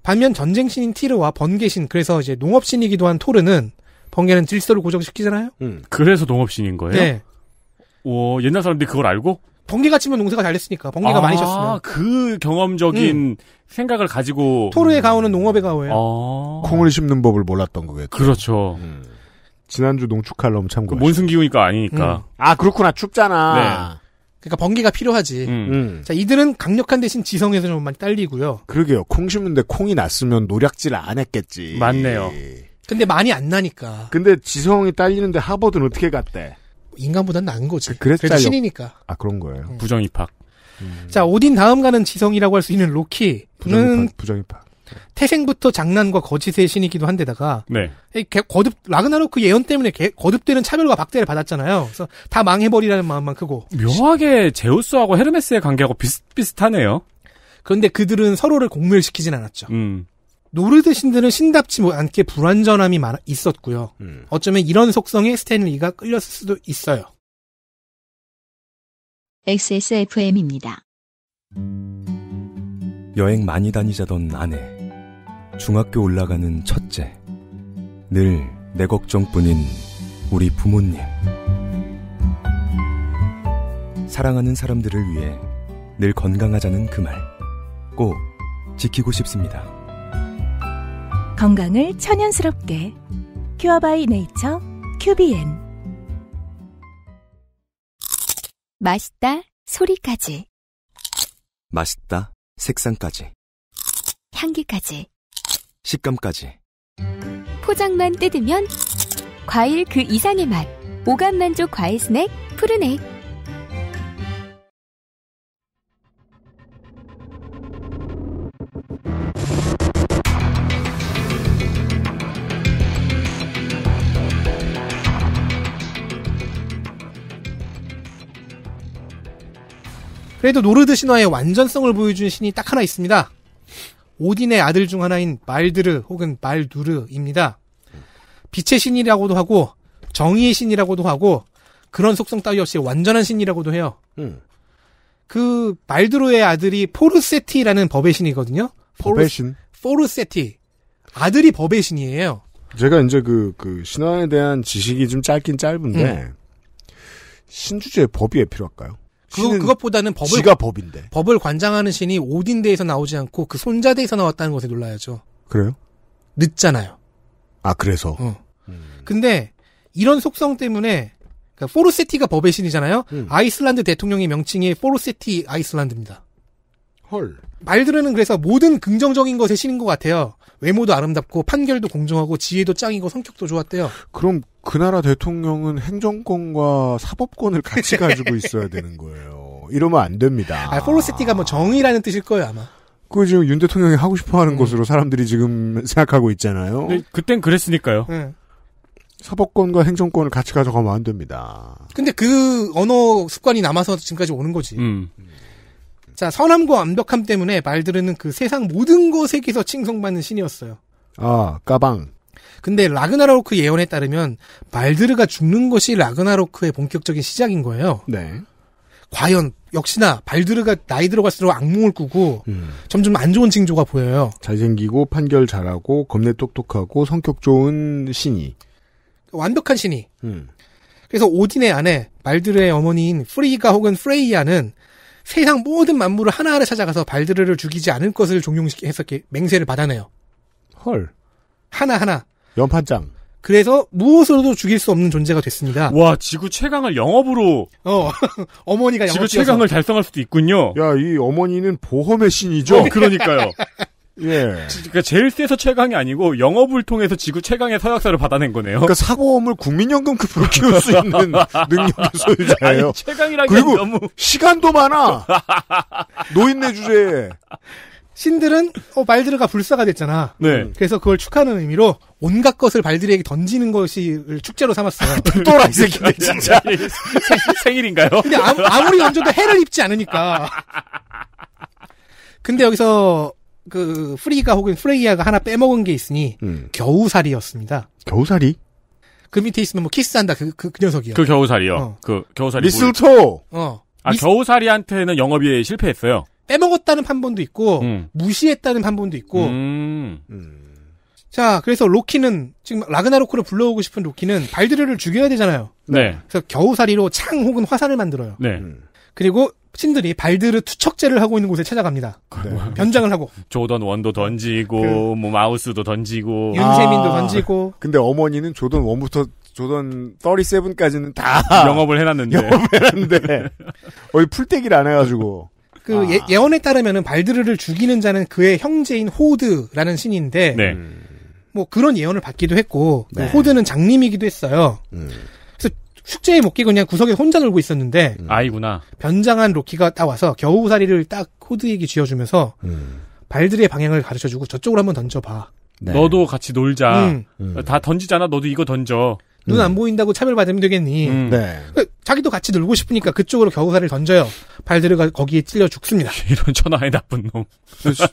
반면 전쟁신인 티르와 번개신, 그래서 이제 농업신이기도 한 토르는 번개는 질서를 고정시키잖아요. 음. 그래서 농업신인 거예요? 네. 오, 옛날 사람들이 그걸 알고? 번개가 치면 농사가 잘 됐으니까 번개가 아, 많이 쳤으면 그 경험적인 음. 생각을 가지고 토르의 가오는 농업의 가오예요. 아. 콩을 심는 법을 몰랐던 거겠죠. 그렇죠. 음. 지난주 농축할 너무 참고. 그 몬순 기후니까 아니니까. 음. 아 그렇구나 춥잖아. 네. 그러니까 번개가 필요하지. 음. 음. 자 이들은 강력한 대신 지성에서 좀 많이 딸리고요. 그러게요. 콩 심는데 콩이 났으면 노략질 안 했겠지. 맞네요. 근데 많이 안 나니까. 근데 지성이 딸리는데 하버드는 어떻게 갔대? 인간보다는 나은 거지. 아, 그래서 그래도 신이니까. 아 그런 거예요. 음. 부정 입학. 음. 자, 오딘 다음 가는 지성이라고 할 수 있는 로키. 부는 부정입학. 태생부터 장난과 거짓의 신이기도 한데다가 네. 거듭 라그나로크 예언 때문에 개- 거듭되는 차별과 박대를 받았잖아요. 그래서 다 망해버리라는 마음만 크고. 묘하게 제우스하고 헤르메스의 관계하고 비슷비슷하네요. 그런데 그들은 서로를 공멸시키진 않았죠. 음. 노르드 신들은 신답지 뭐 않게 불완전함이 많아 있었고요. 음. 어쩌면 이런 속성에 스탠리가 끌렸을 수도 있어요. XSFM입니다. 여행 많이 다니자던 아내, 중학교 올라가는 첫째, 늘 내 걱정뿐인 우리 부모님. 사랑하는 사람들을 위해 늘 건강하자는 그 말, 꼭 지키고 싶습니다. 건강을 천연스럽게 큐어바이 네이처 큐비엔 맛있다 소리까지 맛있다 색상까지 향기까지 식감까지 포장만 뜯으면 과일 그 이상의 맛 오감 만족 과일 스낵 푸르넥 그래도 노르드 신화의 완전성을 보여준 신이 딱 하나 있습니다. 오딘의 아들 중 하나인 말드르 혹은 말두르입니다. 빛의 신이라고도 하고 정의의 신이라고도 하고 그런 속성 따위 없이 완전한 신이라고도 해요. 음. 그 말드르의 아들이 포르세티라는 법의 신이거든요. 포르, 법의 신. 포르세티. 아들이 법의 신이에요. 제가 이제 그, 그, 신화에 대한 지식이 좀 짧긴 짧은데, 음. 신주제의 법이 왜 필요할까요? 그, 그것보다는 법을 지가 법인데 법을 관장하는 신이 오딘데에서 나오지 않고 그 손자대에서 나왔다는 것에 놀라야죠. 그래요? 늦잖아요. 아 그래서. 어. 음. 근데 이런 속성 때문에 그러니까 포르세티가 법의 신이잖아요. 음. 아이슬란드 대통령의 명칭이 포르세티 아이슬란드입니다. 헐. 말들은 그래서 모든 긍정적인 것의 신인 것 같아요. 외모도 아름답고 판결도 공정하고 지혜도 짱이고 성격도 좋았대요. 그럼 그 나라 대통령은 행정권과 사법권을 같이 가지고 있어야 되는 거예요. 이러면 안 됩니다. 아, 포로세티가 뭐 정의라는 뜻일 거예요, 아마. 그 지금 윤 대통령이 하고 싶어 하는 음. 것으로 사람들이 지금 생각하고 있잖아요. 네, 그땐 그랬으니까요. 음. 사법권과 행정권을 같이 가져가면 안 됩니다. 근데 그 언어 습관이 남아서 지금까지 오는 거지. 음. 자, 선함과 완벽함 때문에 말들은 그 세상 모든 것에게서 칭송받는 신이었어요. 아, 까방. 근데 라그나로크 예언에 따르면 말드르가 죽는 것이 라그나로크의 본격적인 시작인 거예요. 네. 과연 역시나 발드르가 나이 들어갈수록 악몽을 꾸고 음. 점점 안 좋은 징조가 보여요. 잘생기고 판결 잘하고 겁내 똑똑하고 성격 좋은 신이 완벽한 신이. 음. 그래서 오딘의 아내 말드르의 어머니인 프리가 혹은 프레이야는 세상 모든 만물을 하나하나 찾아가서 발드르를 죽이지 않을 것을 종용했었기 맹세를 받아내요. 헐. 하나하나. 연판장. 그래서 무엇으로도 죽일 수 없는 존재가 됐습니다. 와, 지구 최강을 영업으로. 어, 어머니가 영업 지구 최강을 달성할 수도 있군요. 야, 이 어머니는 보험의 신이죠? 어, 그러니까요. 예. 그러니까 제일 세서 최강이 아니고 영업을 통해서 지구 최강의 서약사를 받아낸 거네요. 그러니까 사고음을 국민연금급으로 키울 수 있는 능력의 소유자예요. 최강이라기 그리고 너무 시간도 많아. 노인네 주제에. 신들은 어, 발드가 불사가 됐잖아. 네. 음. 그래서 그걸 축하하는 의미로 온갖 것을 말들에게 던지는 것을 축제로 삼았어요. 또라 이 새끼네 진짜. 생일인가요? 근데 아무, 아무리 얹어도 해를 입지 않으니까. 근데 여기서 그 프리가 혹은 프레이아가 하나 빼먹은 게 있으니 음. 겨우살이였습니다. 겨우살이? 그 밑에 있으면 뭐 키스한다 그 그, 그 녀석이요. 그 겨우살이요. 어. 그 겨우살이. 미슬토. 어. 아 미스... 겨우살이한테는 영업이 실패했어요. 빼먹었다는 판본도 있고 음. 무시했다는 판본도 있고. 음. 음. 자 그래서 로키는 지금 라그나로크를 불러오고 싶은 로키는 발드르를 죽여야 되잖아요. 네. 그래서 겨우살이로 창 혹은 화살을 만들어요. 네. 음. 그리고 신들이 발드르 투척제를 하고 있는 곳에 찾아갑니다. 네. 변장을 하고 조던 원도 던지고 그, 뭐 마우스도 던지고 윤세민도 아, 던지고 근데 어머니는 조던 원부터 조던 37까지는 다 영업을 해놨는데 영업해놨는데 어디 풀떼기를 안 해가지고 그 아. 예, 언에 따르면은 발드르를 죽이는 자는 그의 형제인 호드라는 신인데 네. 음. 뭐 그런 예언을 받기도 했고 그 네. 호드는 장님이기도 했어요. 음. 숙제에 못 끼고 그냥 구석에 혼자 놀고 있었는데 음. 아이구나. 변장한 로키가 딱 와서 겨우살이를 딱 코드에게 쥐어주면서 음. 발들의 방향을 가르쳐주고 저쪽으로 한번 던져봐. 네. 너도 같이 놀자. 음. 음. 다 던지잖아. 너도 이거 던져. 눈안 음. 보인다고 차별받으면 되겠니? 네. 그 자기도 같이 놀고 싶으니까 그쪽으로 겨우살을 던져요. 발들이가 거기에 찔려 죽습니다. 이런 천하의 나쁜 놈.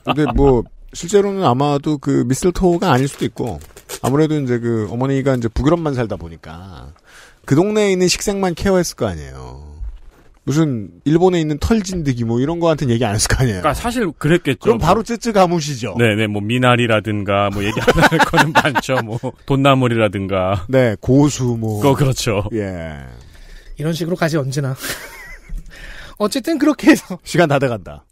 근데 뭐 실제로는 아마도 그 미스터토가 아닐 수도 있고 아무래도 이제 그 어머니가 이제 북유럽만 살다 보니까 그 동네에 있는 식생만 케어했을 거 아니에요. 무슨 일본에 있는 털진드기 뭐 이런 거한테는 얘기 안 했을 거 아니에요. 그러니까 사실 그랬겠죠. 그럼 바로 쯔쯔 뭐. 가무시죠. 네네 네, 뭐 미나리라든가 뭐 얘기 안 할 거는 많죠. 뭐 돈나물이라든가. 네 고수 뭐. 그거 그렇죠. 예. 이런 식으로 가지 언제나. 어쨌든 그렇게 해서 시간 다 돼간다.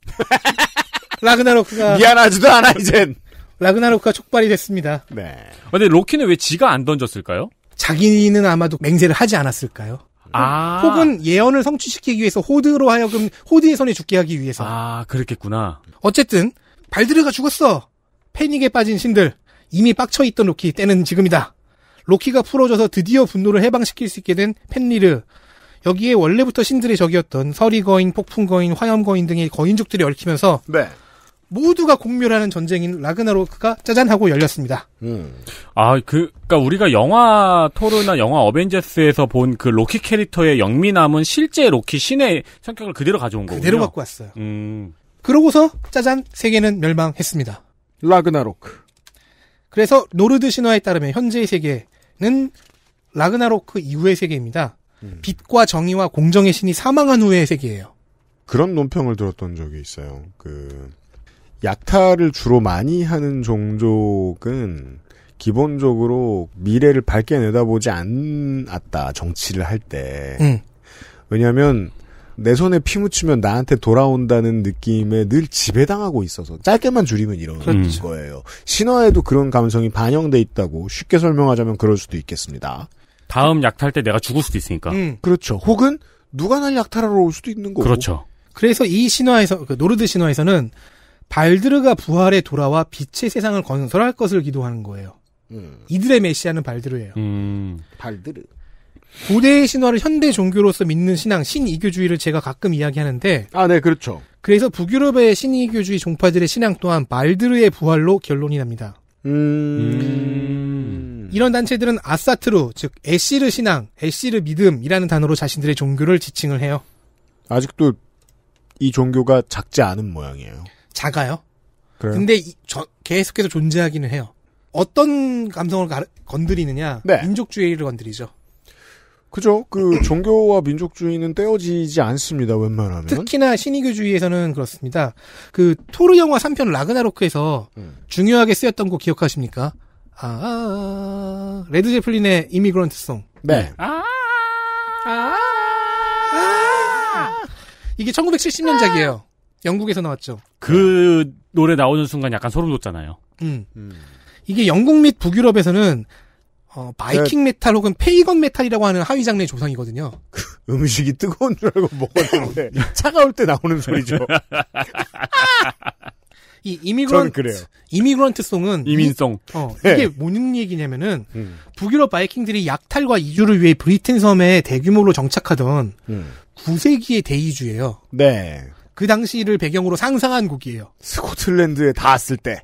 라그나로크가 미안하지도 않아 이젠. 라그나로크가 촉발이 됐습니다. 네. 근데 로키는 왜 지가 안 던졌을까요? 자기는 아마도 맹세를 하지 않았을까요? 아. 혹은 예언을 성취시키기 위해서 호드로 하여금 호드의 손에 죽게 하기 위해서. 아, 그렇겠구나 어쨌든 발드르가 죽었어. 패닉에 빠진 신들 이미 빡쳐 있던 로키 때는 지금이다. 로키가 풀어져서 드디어 분노를 해방시킬 수 있게 된 펜리르. 여기에 원래부터 신들의 적이었던 서리거인, 폭풍거인, 화염거인 등의 거인족들이 얽히면서 네. 모두가 공멸하는 전쟁인 라그나로크가 짜잔하고 열렸습니다. 음. 아, 그, 그니까 우리가 영화 토르나 영화 어벤져스에서 본 그 로키 캐릭터의 영민함은 실제 로키 신의 성격을 그대로 가져온 거군요. 그대로 갖고 왔어요. 음. 그러고서 짜잔 세계는 멸망했습니다. 라그나로크. 그래서 노르드 신화에 따르면 현재의 세계는 라그나로크 이후의 세계입니다. 음. 빛과 정의와 공정의 신이 사망한 후의 세계예요. 그런 논평을 들었던 적이 있어요. 그 약탈을 주로 많이 하는 종족은 기본적으로 미래를 밝게 내다보지 않았다 정치를 할때 음. 왜냐하면 내 손에 피 묻히면 나한테 돌아온다는 느낌에 늘 지배당하고 있어서 짧게만 줄이면 이런 그렇죠. 음, 거예요. 신화에도 그런 감성이 반영돼 있다고 쉽게 설명하자면 그럴 수도 있겠습니다. 다음 약탈 때 내가 죽을 수도 있으니까. 음, 그렇죠. 혹은 누가 날 약탈하러 올 수도 있는 거고. 그렇죠. 그래서 이 신화에서 그 노르드 신화에서는 발드르가 부활에 돌아와 빛의 세상을 건설할 것을 기도하는 거예요. 음. 이들의 메시아는 발드르예요. 음. 발드르. 고대의 신화를 현대 종교로서 믿는 신앙 신이교주의를 제가 가끔 이야기하는데 아, 네, 그렇죠. 그래서 북유럽의 신이교주의 종파들의 신앙 또한 발드르의 부활로 결론이 납니다. 음... 음. 이런 단체들은 아사트루, 즉 에시르 신앙, 에시르 믿음이라는 단어로 자신들의 종교를 지칭을 해요. 아직도 이 종교가 작지 않은 모양이에요. 작아요. 그래요? 근데 이, 저, 계속해서 존재하기는 해요. 어떤 감성을 가르, 건드리느냐? 네. 민족주의를 건드리죠. 그죠? 그 종교와 민족주의는 떼어지지 않습니다. 웬만하면. 특히나 신이교주의에서는 그렇습니다. 그 토르 영화 3편 라그나로크에서 음. 중요하게 쓰였던 곡 기억하십니까? 아, 아, 아 레드 제플린의 이미그런트 송. 네. 아, 아, 아, 이게 1970년작이에요. 영국에서 나왔죠. 그 네. 노래 나오는 순간 약간 소름 돋잖아요. 음. 음. 이게 영국 및 북유럽에서는 어, 바이킹 네. 메탈 혹은 페이건 메탈이라고 하는 하위 장르의 조상이거든요. 그 음식이 뜨거운 줄 알고 먹었는데 음. 차가울 때 나오는 소리죠. 이 이미그런트 이미그런트 송은 이민송. 이, 어, 네. 이게 뭔 얘기냐면은 음. 북유럽 바이킹들이 약탈과 이주를 위해 브리튼 섬에 대규모로 정착하던 음. 9세기의 대이주예요. 네. 그 당시를 배경으로 상상한 곡이에요. 스코틀랜드에 닿았을 때.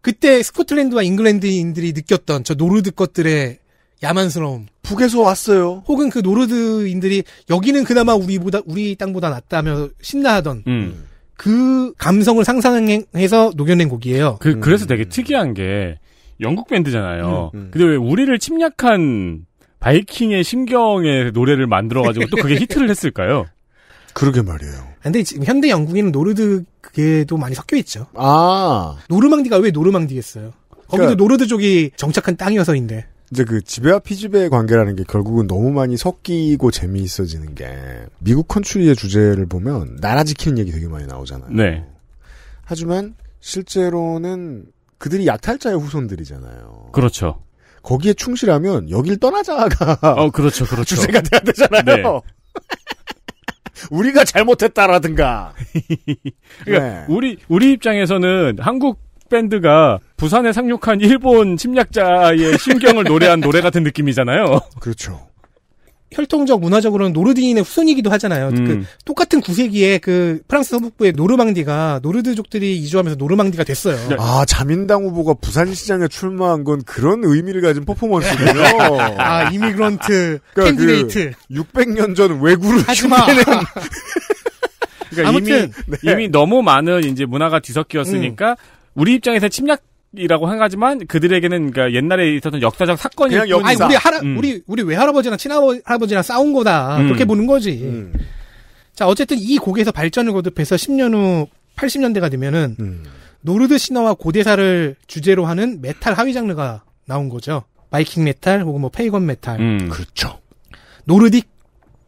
그때 스코틀랜드와 잉글랜드인들이 느꼈던 저 노르드 것들의 야만스러움. 북에서 왔어요. 혹은 그 노르드인들이 여기는 그나마 우리보다 우리 땅보다 낫다며 신나하던 음. 그 감성을 상상해서 녹여낸 곡이에요. 그 음. 그래서 되게 특이한 게 영국 밴드잖아요. 음, 음. 근데 왜 우리를 침략한 바이킹의 심경의 노래를 만들어가지고 또 그게 히트를 했을까요? 그러게 말이에요. 근데 지금 현대 영국에는 노르드 계게도 많이 섞여 있죠. 아. 노르망디가 왜 노르망디겠어요? 거기도 그러니까, 노르드 쪽이 정착한 땅이어서인데. 이제 그 지배와 피지배의 관계라는 게 결국은 너무 많이 섞이고 재미있어지는 게 미국 컨츄리의 주제를 보면 나라 지키는 얘기 되게 많이 나오잖아요. 네. 하지만 실제로는 그들이 약탈자의 후손들이잖아요. 그렇죠. 거기에 충실하면 여길 떠나자가 어 그렇죠 그렇죠 주제가 돼야 되잖아요. 네. 우리가 잘못했다라든가. 그러니까 네. 우리 우리 입장에서는 한국 밴드가 부산에 상륙한 일본 침략자의 심경을 노래한 노래 같은 느낌이잖아요. 그렇죠. 혈통적 문화적으로는 노르드인의 후손이기도 하잖아요. 그 음. 그 똑같은 9세기에 그 프랑스 서북부의 노르망디가 노르드족들이 이주하면서 노르망디가 됐어요. 네. 아 자민당 후보가 부산시장에 출마한 건 그런 의미를 가진 퍼포먼스군요. 아 이미그런트 그러니 그 캔디데이트. 그 600년 전 외구를 하지마. 그러니까 아무튼 이미, 네. 이미 너무 많은 이제 문화가 뒤섞였으니까 음. 우리 입장에서 침략 이라고 생각하지만 그들에게는 그니까 옛날에 있었던 역사적 사건이 그냥 역사. 아니 우리 할아 음. 우리 우리 외할아버지랑 친할아버지랑 싸운 거다 음. 그렇게 보는 거지. 음. 자 어쨌든 이 곡에서 발전을 거듭해서 10년 후 80년대가 되면은 음. 노르드 신화와 고대사를 주제로 하는 메탈 하위 장르가 나온 거죠. 바이킹 메탈 혹은 뭐 페이건 메탈. 음. 그렇죠. 노르딕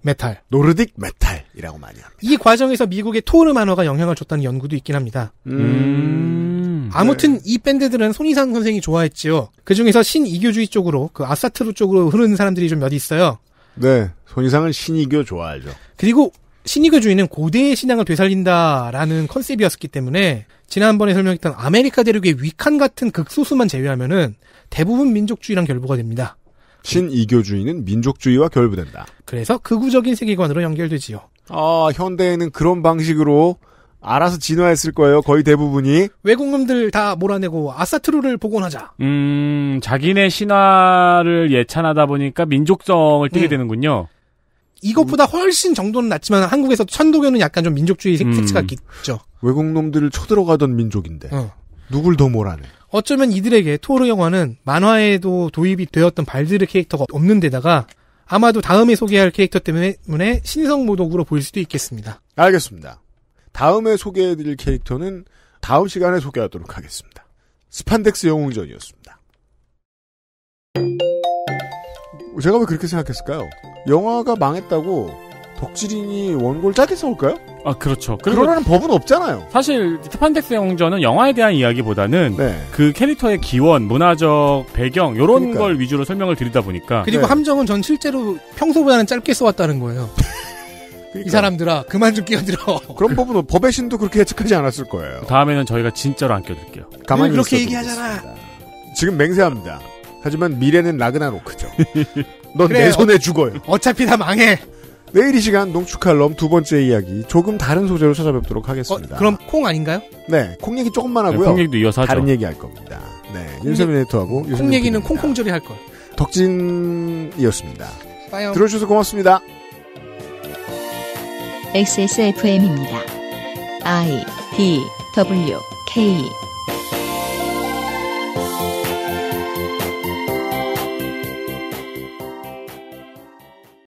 메탈. 노르딕 메탈이라고 말이야이 과정에서 미국의 토르 만화가 영향을 줬다는 연구도 있긴 합니다. 음. 음. 아무튼 네. 이 밴드들은 손이상 선생이 좋아했지요. 그 중에서 신이교주의 쪽으로 그아사트루 쪽으로 흐르는 사람들이 좀 몇 있어요. 네, 손이상은 신이교 좋아하죠. 그리고 신이교주의는 고대의 신앙을 되살린다라는 컨셉이었기 때문에 지난번에 설명했던 아메리카 대륙의 위칸 같은 극소수만 제외하면은 대부분 민족주의랑 결부가 됩니다. 신이교주의는 민족주의와 결부된다. 그래서 극우적인 세계관으로 연결되지요. 아, 현대에는 그런 방식으로 알아서 진화했을 거예요. 거의 대부분이 외국놈들 다 몰아내고 아사트루를 복원하자. 음, 자기네 신화를 예찬하다 보니까 민족성을 띠게 음. 되는군요. 이것보다 훨씬 정도는 낮지만 한국에서 천도교는 약간 좀 민족주의 색, 음. 색채가 음. 있죠. 외국놈들을 쳐들어가던 민족인데 어. 누굴 더 몰아내? 어쩌면 이들에게 토르 영화는 만화에도 도입이 되었던 발드르 캐릭터가 없는데다가 아마도 다음에 소개할 캐릭터 때문에 신성 모독으로 보일 수도 있겠습니다. 알겠습니다. 다음에 소개해드릴 캐릭터는 다음 시간에 소개하도록 하겠습니다. 스판덱스 영웅전이었습니다. 제가 왜 그렇게 생각했을까요? 영화가 망했다고 덕질인이 원고를 짧게 써올까요? 아 그렇죠. 그러라는 법은 없잖아요. 사실 스판덱스 영웅전은 영화에 대한 이야기보다는 네. 그 캐릭터의 기원, 문화적 배경 이런 걸 위주로 설명을 드리다 보니까 그리고 네. 함정은 전 실제로 평소보다는 짧게 써왔다는 거예요. 그러니까. 이 사람들아 그만 좀 끼어들어. 그런 법은 법의 신도 그렇게 예측하지 않았을 거예요. 다음에는 저희가 진짜로 안 껴들게요. 가만히 그렇게 얘기하잖아. 지금 맹세합니다. 하지만 미래는 라그나 로크죠. 넌내 그래, 손에 어, 죽어요. 어차피 다 망해. 내일 이 시간 농축칼럼 두 번째 이야기 조금 다른 소재로 찾아뵙도록 하겠습니다. 어, 그럼 콩 아닌가요? 네, 콩 얘기 조금만 네, 하고요. 네, 콩 얘기도 이어서 하죠. 다른 얘기 할 겁니다. 네, 윤세민 에디터하고 콩, 얘기는 콩콩절이 할 걸. 덕진이었습니다. 빠요. 들어주셔서 고맙습니다. XSFM입니다. I D W K